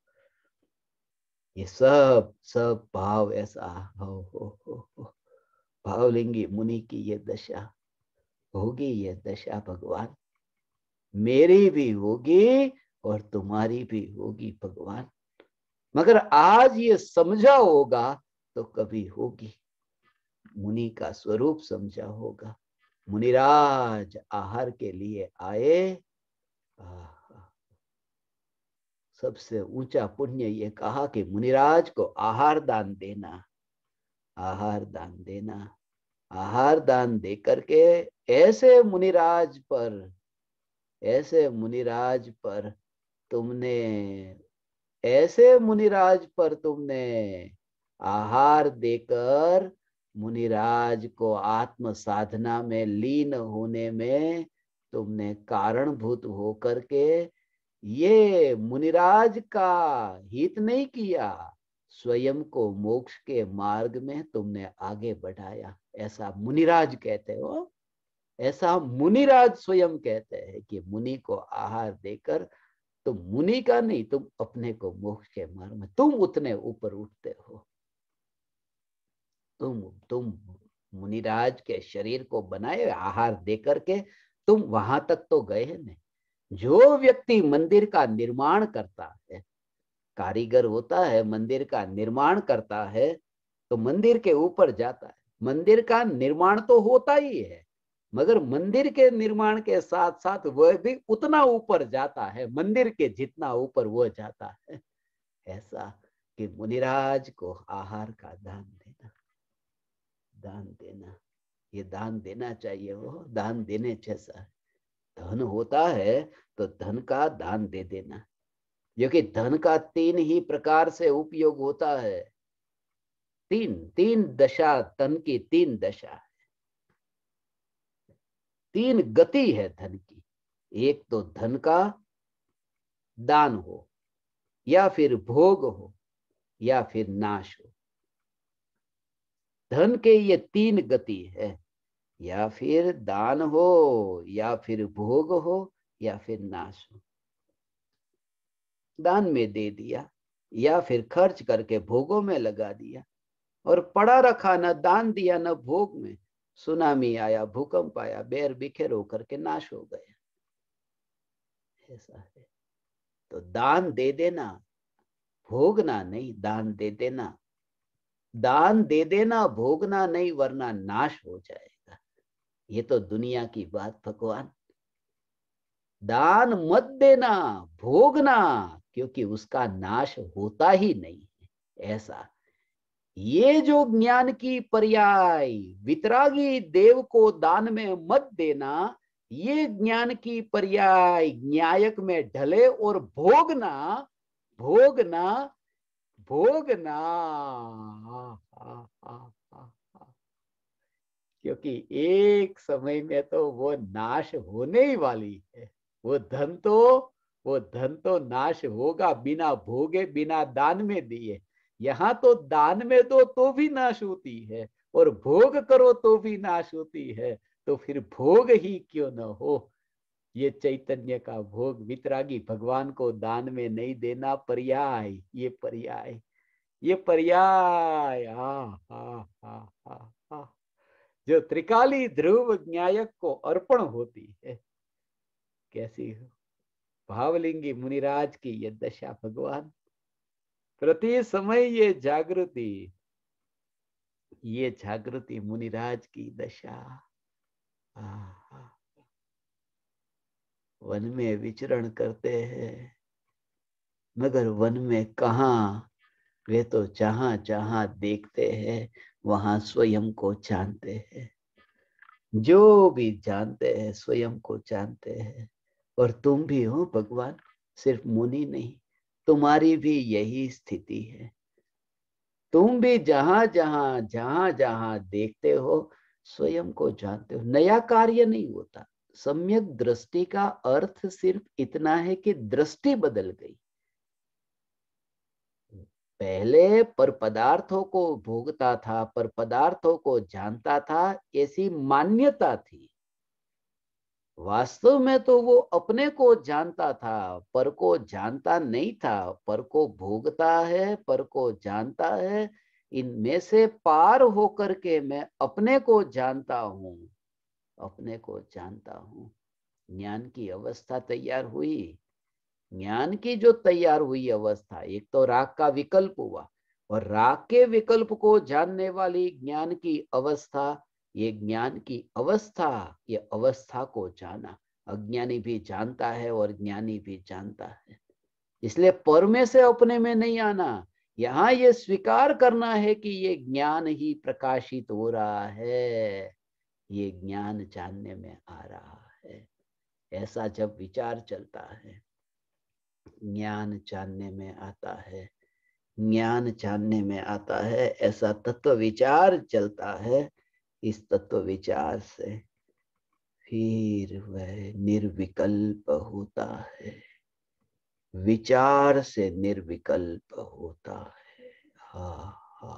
ये सब सब भाव ऐसा हो हो हो, हो। भावलिंगी मुनि की ये दशा होगी ये दशा भगवान मेरी भी होगी और तुम्हारी भी होगी भगवान मगर आज ये समझा होगा तो कभी होगी मुनि का स्वरूप समझा होगा मुनिराज आहार के लिए आए सबसे ऊंचा पुण्य ये कहा कि मुनिराज को आहार दान देना आहार दान देना आहार दान दे करके ऐसे मुनिराज पर ऐसे मुनिराज पर तुमने ऐसे मुनिराज पर तुमने आहार देकर मुनिराज को आत्म साधना में लीन होने में तुमने कारणभूत होकर के ये मुनिराज का हित नहीं किया स्वयं को मोक्ष के मार्ग में तुमने आगे बढ़ाया ऐसा मुनिराज कहते हो ऐसा मुनिराज स्वयं कहते हैं कि मुनि को आहार देकर तो मुनि का नहीं तुम अपने को मोक्ष के मार्ग में तुम उतने ऊपर उठते हो तुम तुम मुनिराज के शरीर को बनाए आहार देकर के तुम वहां तक तो गए नहीं जो व्यक्ति मंदिर का निर्माण करता है कारीगर होता है मंदिर का निर्माण करता है तो मंदिर के ऊपर जाता है मंदिर का निर्माण तो होता ही है मगर मंदिर के निर्माण के साथ साथ वह भी उतना ऊपर जाता है मंदिर के जितना ऊपर वह जाता है ऐसा कि मुनिराज को आहार का दान देना दान देना ये दान देना चाहिए वो दान देने जैसा धन होता है तो धन का दान दे देना क्योंकि धन का तीन ही प्रकार से उपयोग होता है तीन तीन दशा धन की तीन दशा तीन गति है धन की एक तो धन का दान हो या फिर भोग हो या फिर नाश हो धन के ये तीन गति है या फिर दान हो या फिर भोग हो या फिर नाश हो दान में दे दिया या फिर खर्च करके भोगों में लगा दिया और पड़ा रखा न दान दिया न भोग में सुनामी आया भूकंप आया बेर बिखेर होकर के नाश हो गया ऐसा है तो दान दे देना भोगना नहीं दान दे देना दान दे देना भोगना नहीं वरना नाश हो जाएगा ये तो दुनिया की बात भगवान दान मत देना भोगना क्योंकि उसका नाश होता ही नहीं ऐसा ये जो ज्ञान की पर्याय वितरागी देव को दान में मत देना ये ज्ञान की पर्याय न्यायक में ढले और भोगना भोगना भोगना क्योंकि एक समय में तो वो नाश होने ही वाली है वो धन तो वो धन तो नाश होगा बिना भोगे बिना दान में दिए यहाँ तो दान में दो तो भी नाश होती है और भोग करो तो भी नाश होती है तो फिर भोग ही क्यों न हो ये चैतन्य का भोग वितरागी भगवान को दान में नहीं देना पर्याय ये पर्याय ये पर्याय हा हा हा हा जो त्रिकाली ध्रुव ज्ञायक को अर्पण होती है कैसी हो भावलिंगी मुनिराज की ये दशा भगवान प्रति समय ये जागृति ये जागृति मुनिराज की दशा वन में विचरण करते हैं मगर वन में कहा वे तो जहां जहा देखते हैं वहां स्वयं को जानते हैं जो भी जानते हैं स्वयं को जानते हैं और तुम भी हो भगवान सिर्फ मुनि नहीं तुम्हारी भी यही स्थिति है तुम भी जहां जहां जहां जहां देखते हो स्वयं को जानते हो नया कार्य नहीं होता सम्यक दृष्टि का अर्थ सिर्फ इतना है कि दृष्टि बदल गई पहले पर पदार्थों को भोगता था पर पदार्थों को जानता था ऐसी मान्यता थी वास्तव में तो वो अपने को जानता था पर को जानता नहीं था पर को भोगता है पर को जानता है इनमें से पार होकर के मैं अपने को जानता हूँ अपने को जानता हूँ ज्ञान की अवस्था तैयार हुई ज्ञान की जो तैयार हुई अवस्था एक तो राग का विकल्प हुआ और राग के विकल्प को जानने वाली ज्ञान की अवस्था ये ज्ञान की अवस्था ये अवस्था को जाना अज्ञानी भी जानता है और ज्ञानी भी जानता है इसलिए पर में से अपने में नहीं आना यहाँ ये स्वीकार करना है कि ये ज्ञान ही प्रकाशित हो रहा है ये ज्ञान जानने में आ रहा है ऐसा जब विचार चलता है ज्ञान जानने में आता है ज्ञान जानने में आता है ऐसा तत्व विचार चलता है इस तत्व विचार से फिर वह निर्विकल्प होता है विचार से निर्विकल्प होता है हा हा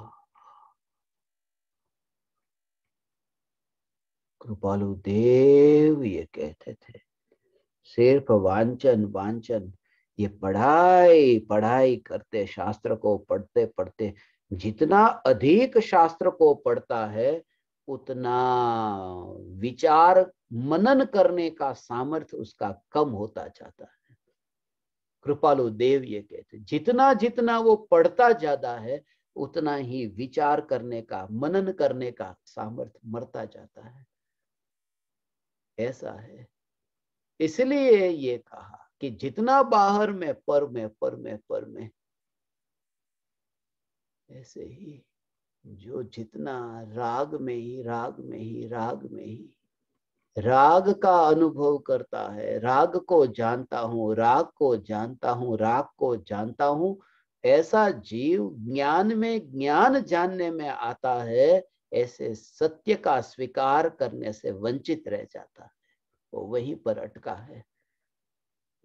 कृपालु देव ये कहते थे सिर्फ वांचन वांचन ये पढ़ाई पढ़ाई करते शास्त्र को पढ़ते पढ़ते जितना अधिक शास्त्र को पढ़ता है उतना विचार मनन करने का सामर्थ्य उसका कम होता जाता है कृपालु देव ये कहते जितना जितना वो पढ़ता जाता है उतना ही विचार करने का मनन करने का सामर्थ्य मरता जाता है ऐसा है इसलिए ये कहा कि जितना बाहर में पर में पर में पर में ऐसे ही जो जितना राग में ही राग में ही राग में ही राग का अनुभव करता है राग को जानता हूं राग को जानता हूं राग को जानता हूं ऐसा जीव ज्ञान में ज्ञान जानने में आता है ऐसे सत्य का स्वीकार करने से वंचित रह जाता है वो वहीं पर अटका है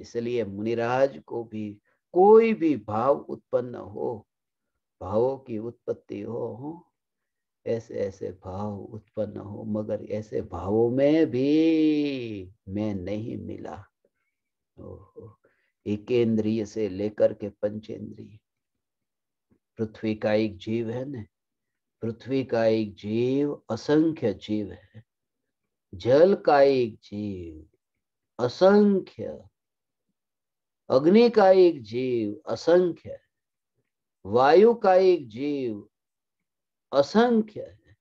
इसलिए मुनिराज को भी कोई भी भाव उत्पन्न हो भावों की उत्पत्ति हो ऐसे ऐसे भाव उत्पन्न हो मगर ऐसे भावों में भी मैं नहीं मिला एक इंद्रिय से लेकर के पंचेंद्रिय पृथ्वी का एक जीव है न पृथ्वी का एक जीव असंख्य जीव है जल का एक जीव असंख्य अग्नि का एक जीव असंख्य है वायु का एक जीव असंख्य है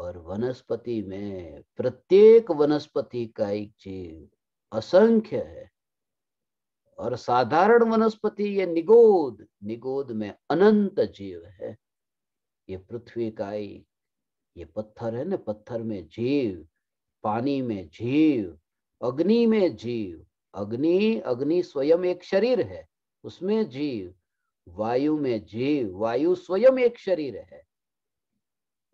और वनस्पति में प्रत्येक वनस्पति का एक जीव असंख्य है और साधारण वनस्पति ये निगोद निगोद में अनंत जीव है ये पृथ्वी का एक ये पत्थर है ना पत्थर में जीव पानी में जीव अग्नि में जीव अग्नि अग्नि स्वयं एक शरीर है उसमें जीव वायु में जीव वायु स्वयं एक शरीर है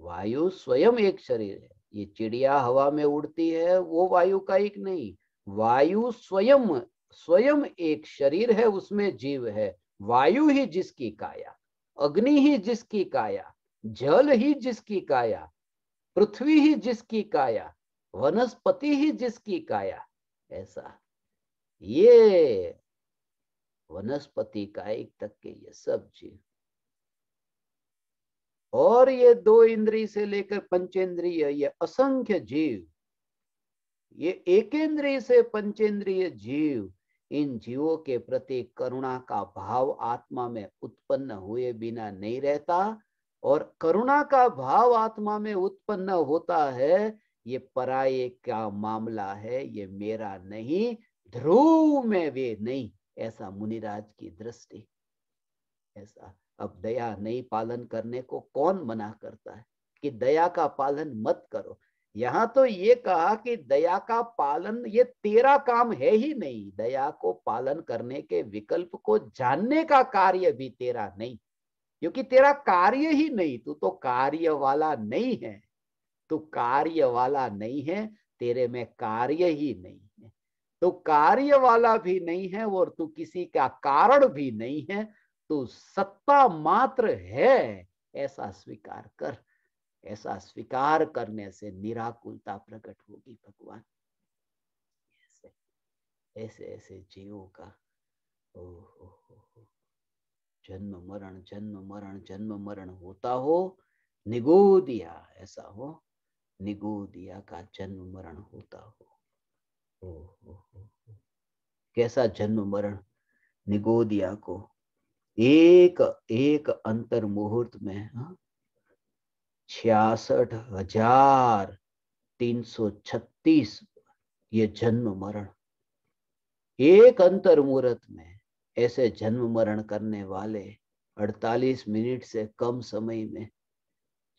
वायु स्वयं एक शरीर है ये चिड़िया हवा में उड़ती है वो वायु का एक नहीं वायु स्वयं स्वयं एक शरीर है उसमें जीव है वायु ही जिसकी काया अग्नि ही जिसकी काया जल ही जिसकी काया पृथ्वी ही जिसकी काया वनस्पति ही जिसकी काया ऐसा ये वनस्पति का एक तक के ये सब जीव और ये दो इंद्री से लेकर पंचेंद्रिय ये असंख्य जीव ये एकेंद्रीय से पंचेंद्रिय जीव इन जीवों के प्रति करुणा का भाव आत्मा में उत्पन्न हुए बिना नहीं रहता और करुणा का भाव आत्मा में उत्पन्न होता है ये पराये का मामला है ये मेरा नहीं ध्रुव में वे नहीं ऐसा मुनिराज की दृष्टि ऐसा अब दया नहीं पालन करने को कौन मना करता है कि दया का पालन मत करो यहाँ तो ये कहा कि दया का पालन ये तेरा काम है ही नहीं दया को पालन करने के विकल्प को जानने का कार्य भी तेरा नहीं क्योंकि तेरा कार्य ही नहीं तू तो कार्य वाला नहीं है तू कार्य वाला नहीं है तेरे में कार्य ही नहीं तो कार्य वाला भी नहीं है और तू किसी का कारण भी नहीं है तू तो सत्ता मात्र है ऐसा स्वीकार कर ऐसा स्वीकार करने से निराकुलता प्रकट होगी भगवान ऐसे ऐसे ऐसे जीवों का ओ, ओ, ओ, ओ जन्म मरण जन्म मरण जन्म मरण होता हो निगोदिया ऐसा हो निगोदिया का जन्म मरण होता हो कैसा जन्म मरण निगो दिया को एक एक अंतर मुहूर्त में हाँ। छियासठ हजार तीन सौ छत्तीस ये जन्म मरण एक अंतर मुहूर्त में ऐसे जन्म मरण करने वाले 48 मिनट से कम समय में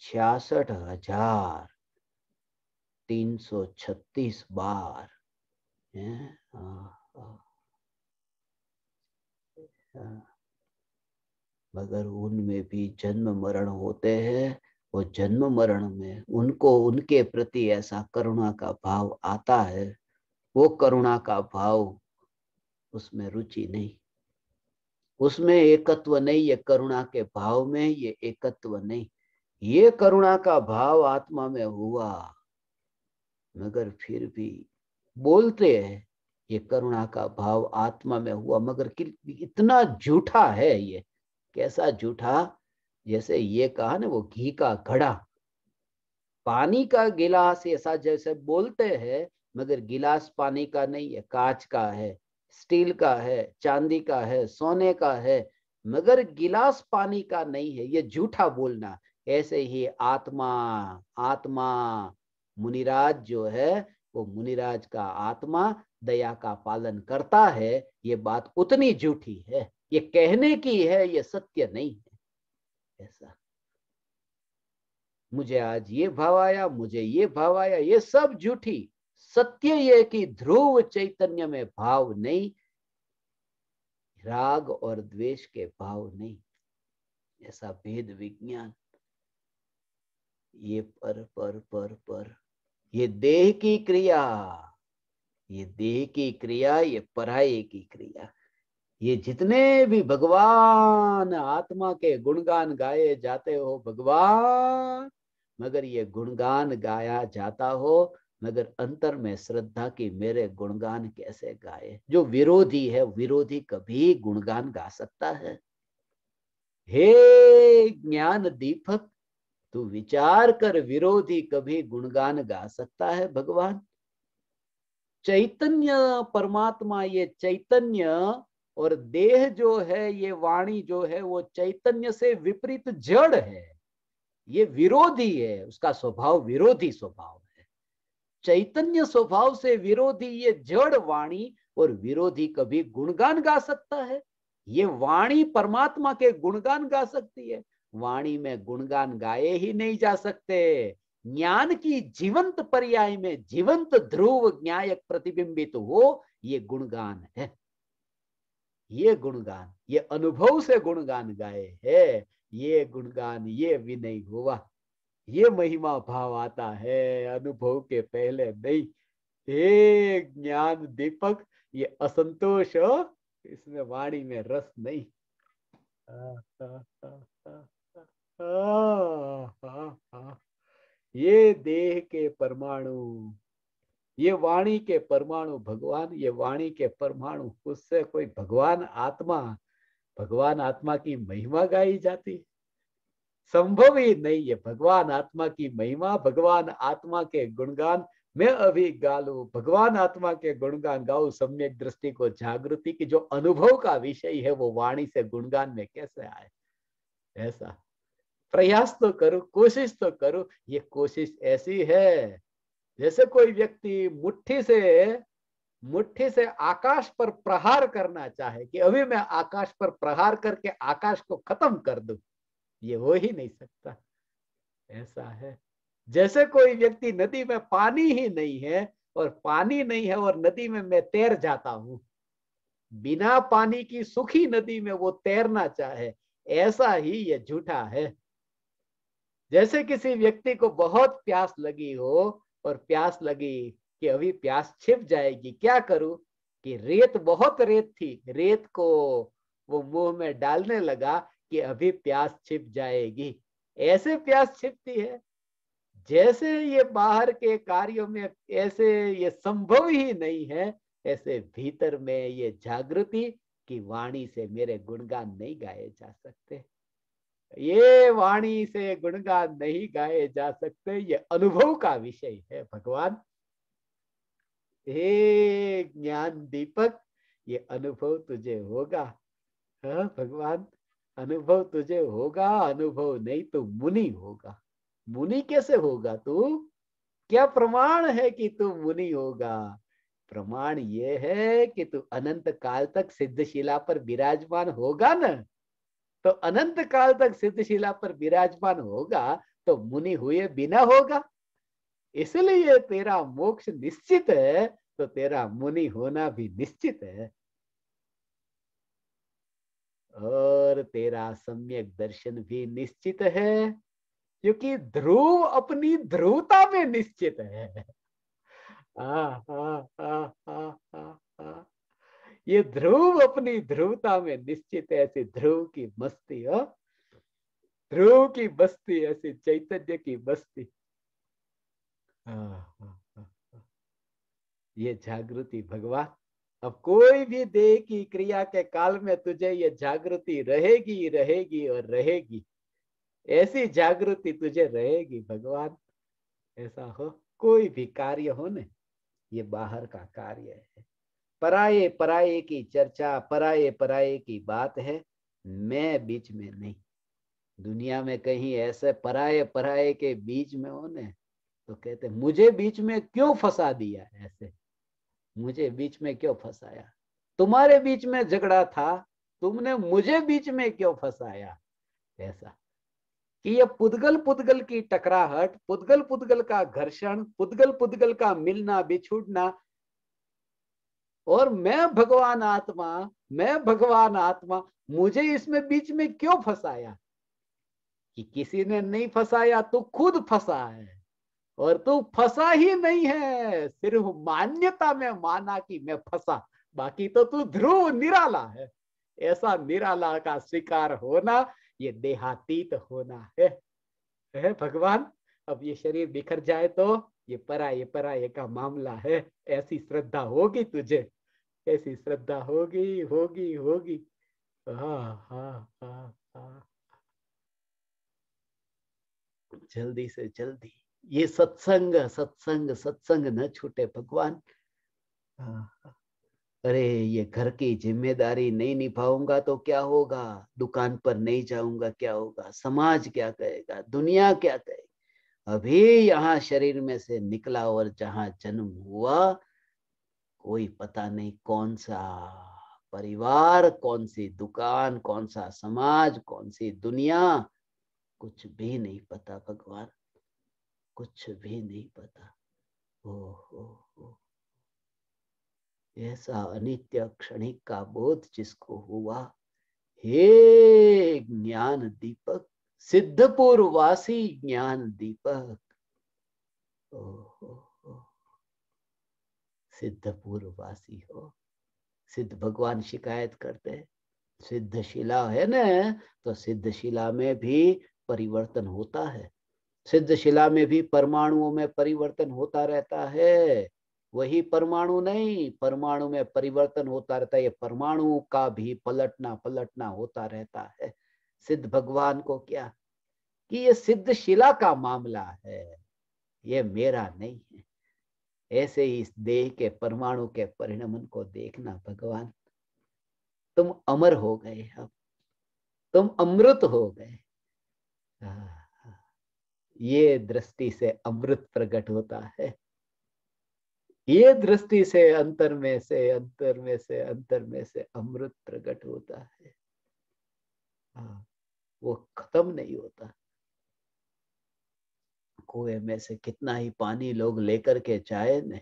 छियासठ हजार तीन सौ छत्तीस बार Uh, uh. मगर उनमें भी जन्म मरण होते हैं वो जन्म मरण में उनको उनके प्रति ऐसा करुणा का भाव आता है वो करुणा का भाव उसमें रुचि नहीं उसमें एकत्व नहीं ये करुणा के भाव में ये एकत्व नहीं ये करुणा का भाव आत्मा में हुआ मगर फिर भी बोलते हैं ये करुणा का भाव आत्मा में हुआ मगर इतना झूठा है ये कैसा झूठा जैसे ये कहा ना वो घी का घड़ा पानी का गिलास ऐसा जैसे बोलते हैं मगर गिलास पानी का नहीं है कांच का है स्टील का है चांदी का है सोने का है मगर गिलास पानी का नहीं है ये झूठा बोलना ऐसे ही आत्मा आत्मा मुनिराज जो है वो मुनिराज का आत्मा दया का पालन करता है ये बात उतनी झूठी है ये कहने की है ये सत्य नहीं है ऐसा मुझे आज ये भाव आया मुझे ये भाव आया ये सब झूठी सत्य ये कि ध्रुव चैतन्य में भाव नहीं राग और द्वेष के भाव नहीं ऐसा भेद विज्ञान ये पर पर पर पर ये देह की क्रिया ये देह की क्रिया ये पराये की क्रिया ये जितने भी भगवान आत्मा के गुणगान गाए जाते हो भगवान मगर ये गुणगान गाया जाता हो मगर अंतर में श्रद्धा की मेरे गुणगान कैसे गाए जो विरोधी है विरोधी कभी गुणगान गा सकता है हे ज्ञान दीपक तो विचार कर विरोधी कभी गुणगान गा सकता है भगवान चैतन्य परमात्मा ये चैतन्य और देह जो है ये वाणी जो है वो चैतन्य से विपरीत जड़ है ये विरोधी है उसका स्वभाव विरोधी स्वभाव है चैतन्य स्वभाव से विरोधी ये जड़ वाणी और विरोधी कभी गुणगान गा सकता है ये वाणी परमात्मा के गुणगान गा सकती है वाणी में गुणगान गाए ही नहीं जा सकते ज्ञान की जीवंत पर्याय में जीवंत ध्रुव ज्ञायक प्रतिबिंबित हो ये गुणगान है ये गुणगान ये अनुभव से गुणगान गाए है ये गुणगान ये विनय हुआ ये महिमा भाव आता है अनुभव के पहले नहीं हे ज्ञान दीपक ये असंतोष इसमें वाणी में रस नहीं आ, आ, आ, आ, आ. हा, ये देह के परमाणु ये वाणी के परमाणु भगवान ये वाणी के परमाणु उससे कोई भगवान आत्मा भगवान आत्मा की महिमा गाई जाती संभव ही नहीं है भगवान आत्मा की महिमा भगवान आत्मा के गुणगान मैं अभी गालू भगवान आत्मा के गुणगान गाऊ सम्यक दृष्टि को जागृति की जो अनुभव का विषय है वो वाणी से गुणगान में कैसे आए ऐसा प्रयास तो करो कोशिश तो करो ये कोशिश ऐसी है जैसे कोई व्यक्ति मुट्ठी से मुट्ठी से आकाश पर प्रहार करना चाहे कि अभी मैं आकाश पर प्रहार करके आकाश को खत्म कर दू ये हो ही नहीं सकता ऐसा है जैसे कोई व्यक्ति नदी में पानी ही नहीं है और पानी नहीं है और नदी में मैं तैर जाता हूं बिना पानी की सुखी नदी में वो तैरना चाहे ऐसा ही ये झूठा है जैसे किसी व्यक्ति को बहुत प्यास लगी हो और प्यास लगी कि अभी प्यास छिप जाएगी क्या करूं कि रेत बहुत रेत थी रेत को वो मुंह में डालने लगा कि अभी प्यास छिप जाएगी ऐसे प्यास छिपती है जैसे ये बाहर के कार्यों में ऐसे ये संभव ही नहीं है ऐसे भीतर में ये जागृति की वाणी से मेरे गुणगान नहीं गाए जा सकते ये वाणी से गुणगान नहीं गाए जा सकते ये अनुभव का विषय है भगवान हे ज्ञान दीपक ये अनुभव तुझे होगा हा? भगवान अनुभव तुझे होगा अनुभव नहीं तो मुनि होगा मुनि कैसे होगा तू क्या प्रमाण है कि तू मुनि होगा प्रमाण ये है कि तू अनंत काल तक सिद्धशिला पर विराजमान होगा ना तो अनंत काल तक सिद्धशिला पर विराजमान होगा तो मुनि हुए बिना होगा इसलिए तेरा मोक्ष निश्चित है तो तेरा मुनि होना भी निश्चित है और तेरा सम्यक दर्शन भी निश्चित है क्योंकि ध्रुव अपनी ध्रुवता में निश्चित है आ, आ, आ, आ, आ, आ, आ. ये ध्रुव अपनी ध्रुवता में निश्चित ऐसी ध्रुव की मस्ती हो हाँ। ध्रुव की बस्ती ऐसी चैतन्य की बस्ती ये जागृति भगवान अब कोई भी देह की क्रिया के काल में तुझे ये जागृति रहेगी रहेगी और रहेगी ऐसी जागृति तुझे रहेगी भगवान ऐसा हो कोई भी कार्य हो ने ये बाहर का कार्य है पराये पराये की चर्चा पराये पराये की बात है मैं बीच में नहीं दुनिया में कहीं ऐसे पराये पराये के बीच में होने तो कहते मुझे बीच में क्यों फंसा दिया ऐसे मुझे बीच में क्यों फंसाया तुम्हारे बीच में झगड़ा था तुमने मुझे बीच में क्यों फंसाया ऐसा कि यह पुदगल पुदगल की टकराहट पुदगल पुदगल का घर्षण पुदगल पुदगल का मिलना बिछुड़ना और मैं भगवान आत्मा मैं भगवान आत्मा मुझे इसमें बीच में क्यों फंसाया कि किसी ने नहीं फंसाया तू तो खुद फंसा है और तू तो फंसा ही नहीं है सिर्फ मान्यता में माना कि मैं फंसा बाकी तो तू ध्रुव निराला है ऐसा निराला का स्वीकार होना ये देहातीत होना है है भगवान अब ये शरीर बिखर जाए तो ये परा ये परा का मामला है ऐसी श्रद्धा होगी तुझे ऐसी श्रद्धा होगी होगी होगी हाँ, हाँ, हाँ, जल्दी से जल्दी ये सत्संग सत्संग सत्संग न छूटे भगवान अरे ये घर की जिम्मेदारी नहीं निभाऊंगा तो क्या होगा दुकान पर नहीं जाऊंगा क्या होगा समाज क्या कहेगा दुनिया क्या कहेगी अभी यहाँ शरीर में से निकला और जहाँ जन्म हुआ कोई पता नहीं कौन सा परिवार कौन सी दुकान कौन सा समाज कौन सी दुनिया कुछ भी नहीं पता भगवान कुछ भी नहीं पता ओ हो ऐसा अनित्य क्षणिक का बोध जिसको हुआ हे ज्ञान दीपक सिद्धपुर वासी ज्ञान दीपक ओ सिद्धपुर पूर्ववासी हो सिद्ध भगवान शिकायत करते हैं शिला है ना तो सिद्ध शिला में भी परिवर्तन होता है सिद्ध शिला में भी परमाणुओं में परिवर्तन होता रहता है वही परमाणु नहीं परमाणु में परिवर्तन होता रहता है ये परमाणु का भी पलटना पलटना होता रहता है सिद्ध भगवान को क्या कि ये सिद्ध शिला का मामला है ये मेरा नहीं है ऐसे ही इस देह के परमाणु के परिणमन को देखना भगवान तुम अमर हो गए अब तुम अमृत हो गए ये दृष्टि से अमृत प्रकट होता है ये दृष्टि से अंतर में से अंतर में से अंतर में से अमृत प्रकट होता है वो खत्म नहीं होता कुएं में से कितना ही पानी लोग लेकर के जाए न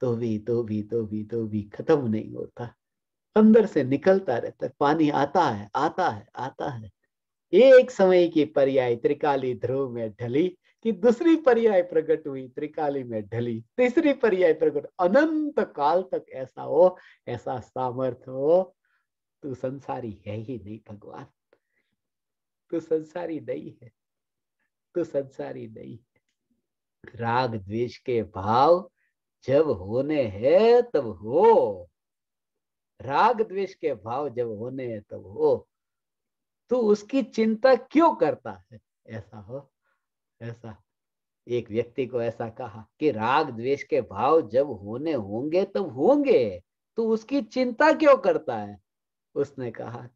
तो भी तो भी तो भी तो भी खत्म नहीं होता अंदर से निकलता रहता है पानी आता है आता है आता है एक समय की पर्याय त्रिकाली ध्रुव में ढली कि दूसरी पर्याय प्रकट हुई त्रिकाली में ढली तीसरी पर्याय प्रकट अनंत काल तक ऐसा हो ऐसा सामर्थ हो तू संसारी है ही नहीं भगवान तू संसारी नहीं है तो संसारी नहीं राग द्वेष के भाव जब होने हैं तब हो राग द्वेष के भाव जब होने हैं तब हो तू तो उसकी चिंता क्यों करता है ऐसा हो ऐसा एक व्यक्ति को ऐसा कहा कि राग द्वेष के भाव जब होने होंगे तब होंगे तो उसकी चिंता क्यों करता है उसने कहा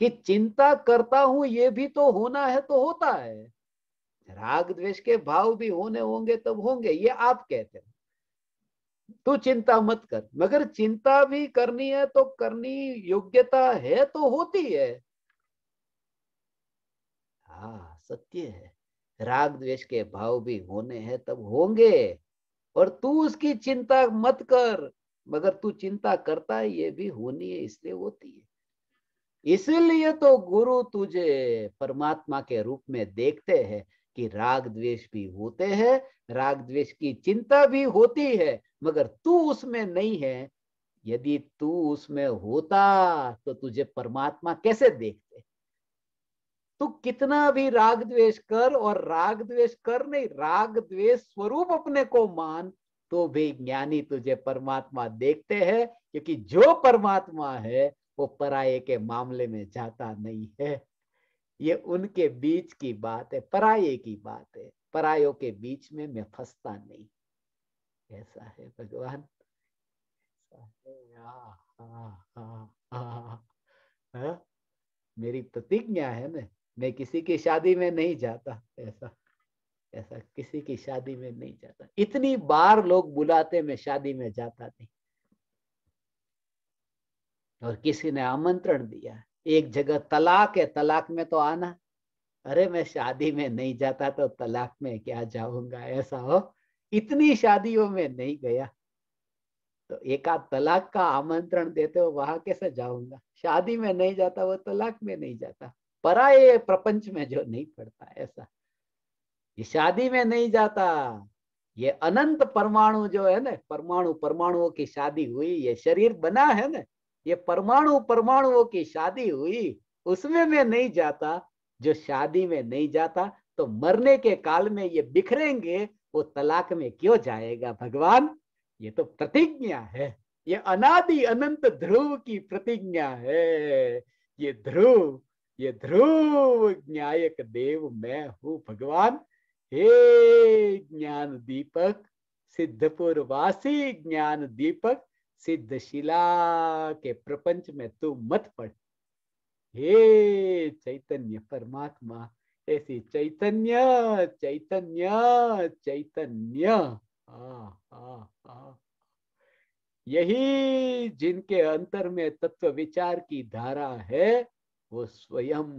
कि चिंता करता हूं ये भी तो होना है तो होता है राग द्वेष के भाव भी होने होंगे तब होंगे ये आप कहते हो तो तू चिंता मत कर मगर चिंता भी करनी है तो करनी योग्यता है तो होती है हा सत्य है राग द्वेष के भाव भी होने हैं तब होंगे और तू उसकी चिंता मत कर मगर तू चिंता करता है ये भी होनी है इसलिए होती है इसलिए तो गुरु तुझे परमात्मा के रूप में देखते हैं कि राग द्वेष भी होते हैं राग द्वेष की चिंता भी होती है मगर तू उसमें नहीं है यदि तू उसमें होता तो तुझे परमात्मा कैसे देखते तू कितना भी राग द्वेष कर और राग द्वेष कर नहीं राग द्वेष स्वरूप अपने को मान तो भी ज्ञानी तुझे परमात्मा देखते हैं क्योंकि जो परमात्मा है वो पराये के मामले में जाता नहीं है ये उनके बीच की बात है पराये की बात है परायों के बीच में मैं फंसता नहीं ऐसा है भगवान हाँ? मेरी प्रतिज्ञा है ना मैं किसी की शादी में नहीं जाता ऐसा ऐसा किसी की शादी में नहीं जाता इतनी बार लोग बुलाते मैं शादी में जाता नहीं और किसी ने आमंत्रण दिया एक जगह तलाक है तलाक में तो आना अरे मैं शादी में नहीं जाता तो तलाक में क्या जाऊंगा ऐसा हो इतनी शादियों में नहीं गया तो एक आध तलाक का आमंत्रण देते हो वहां कैसे जाऊंगा शादी में नहीं जाता वो तलाक में नहीं जाता पराए प्रपंच में जो नहीं पड़ता ऐसा ये शादी में नहीं जाता ये अनंत परमाणु जो है ना परमाणु परमाणुओं की शादी हुई ये शरीर बना है ना ये परमाणु परमाणुओं की शादी हुई उसमें मैं नहीं जाता जो शादी में नहीं जाता तो मरने के काल में ये बिखरेंगे वो तलाक में क्यों जाएगा भगवान ये तो प्रतिज्ञा है ये अनादि अनंत ध्रुव की प्रतिज्ञा है ये ध्रुव ये ध्रुव ज्ञायक देव मैं हूं भगवान हे ज्ञान दीपक सिद्धपुर वासी ज्ञान दीपक सिद्ध शिला के प्रपंच में तू मत पड़ हे चैतन्य परमात्मा ऐसी चैतन्य चैतन्य चैतन्य हा हा यही जिनके अंतर में तत्व विचार की धारा है वो स्वयं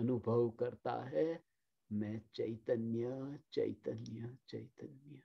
अनुभव करता है मैं चैतन्य चैतन्य चैतन्य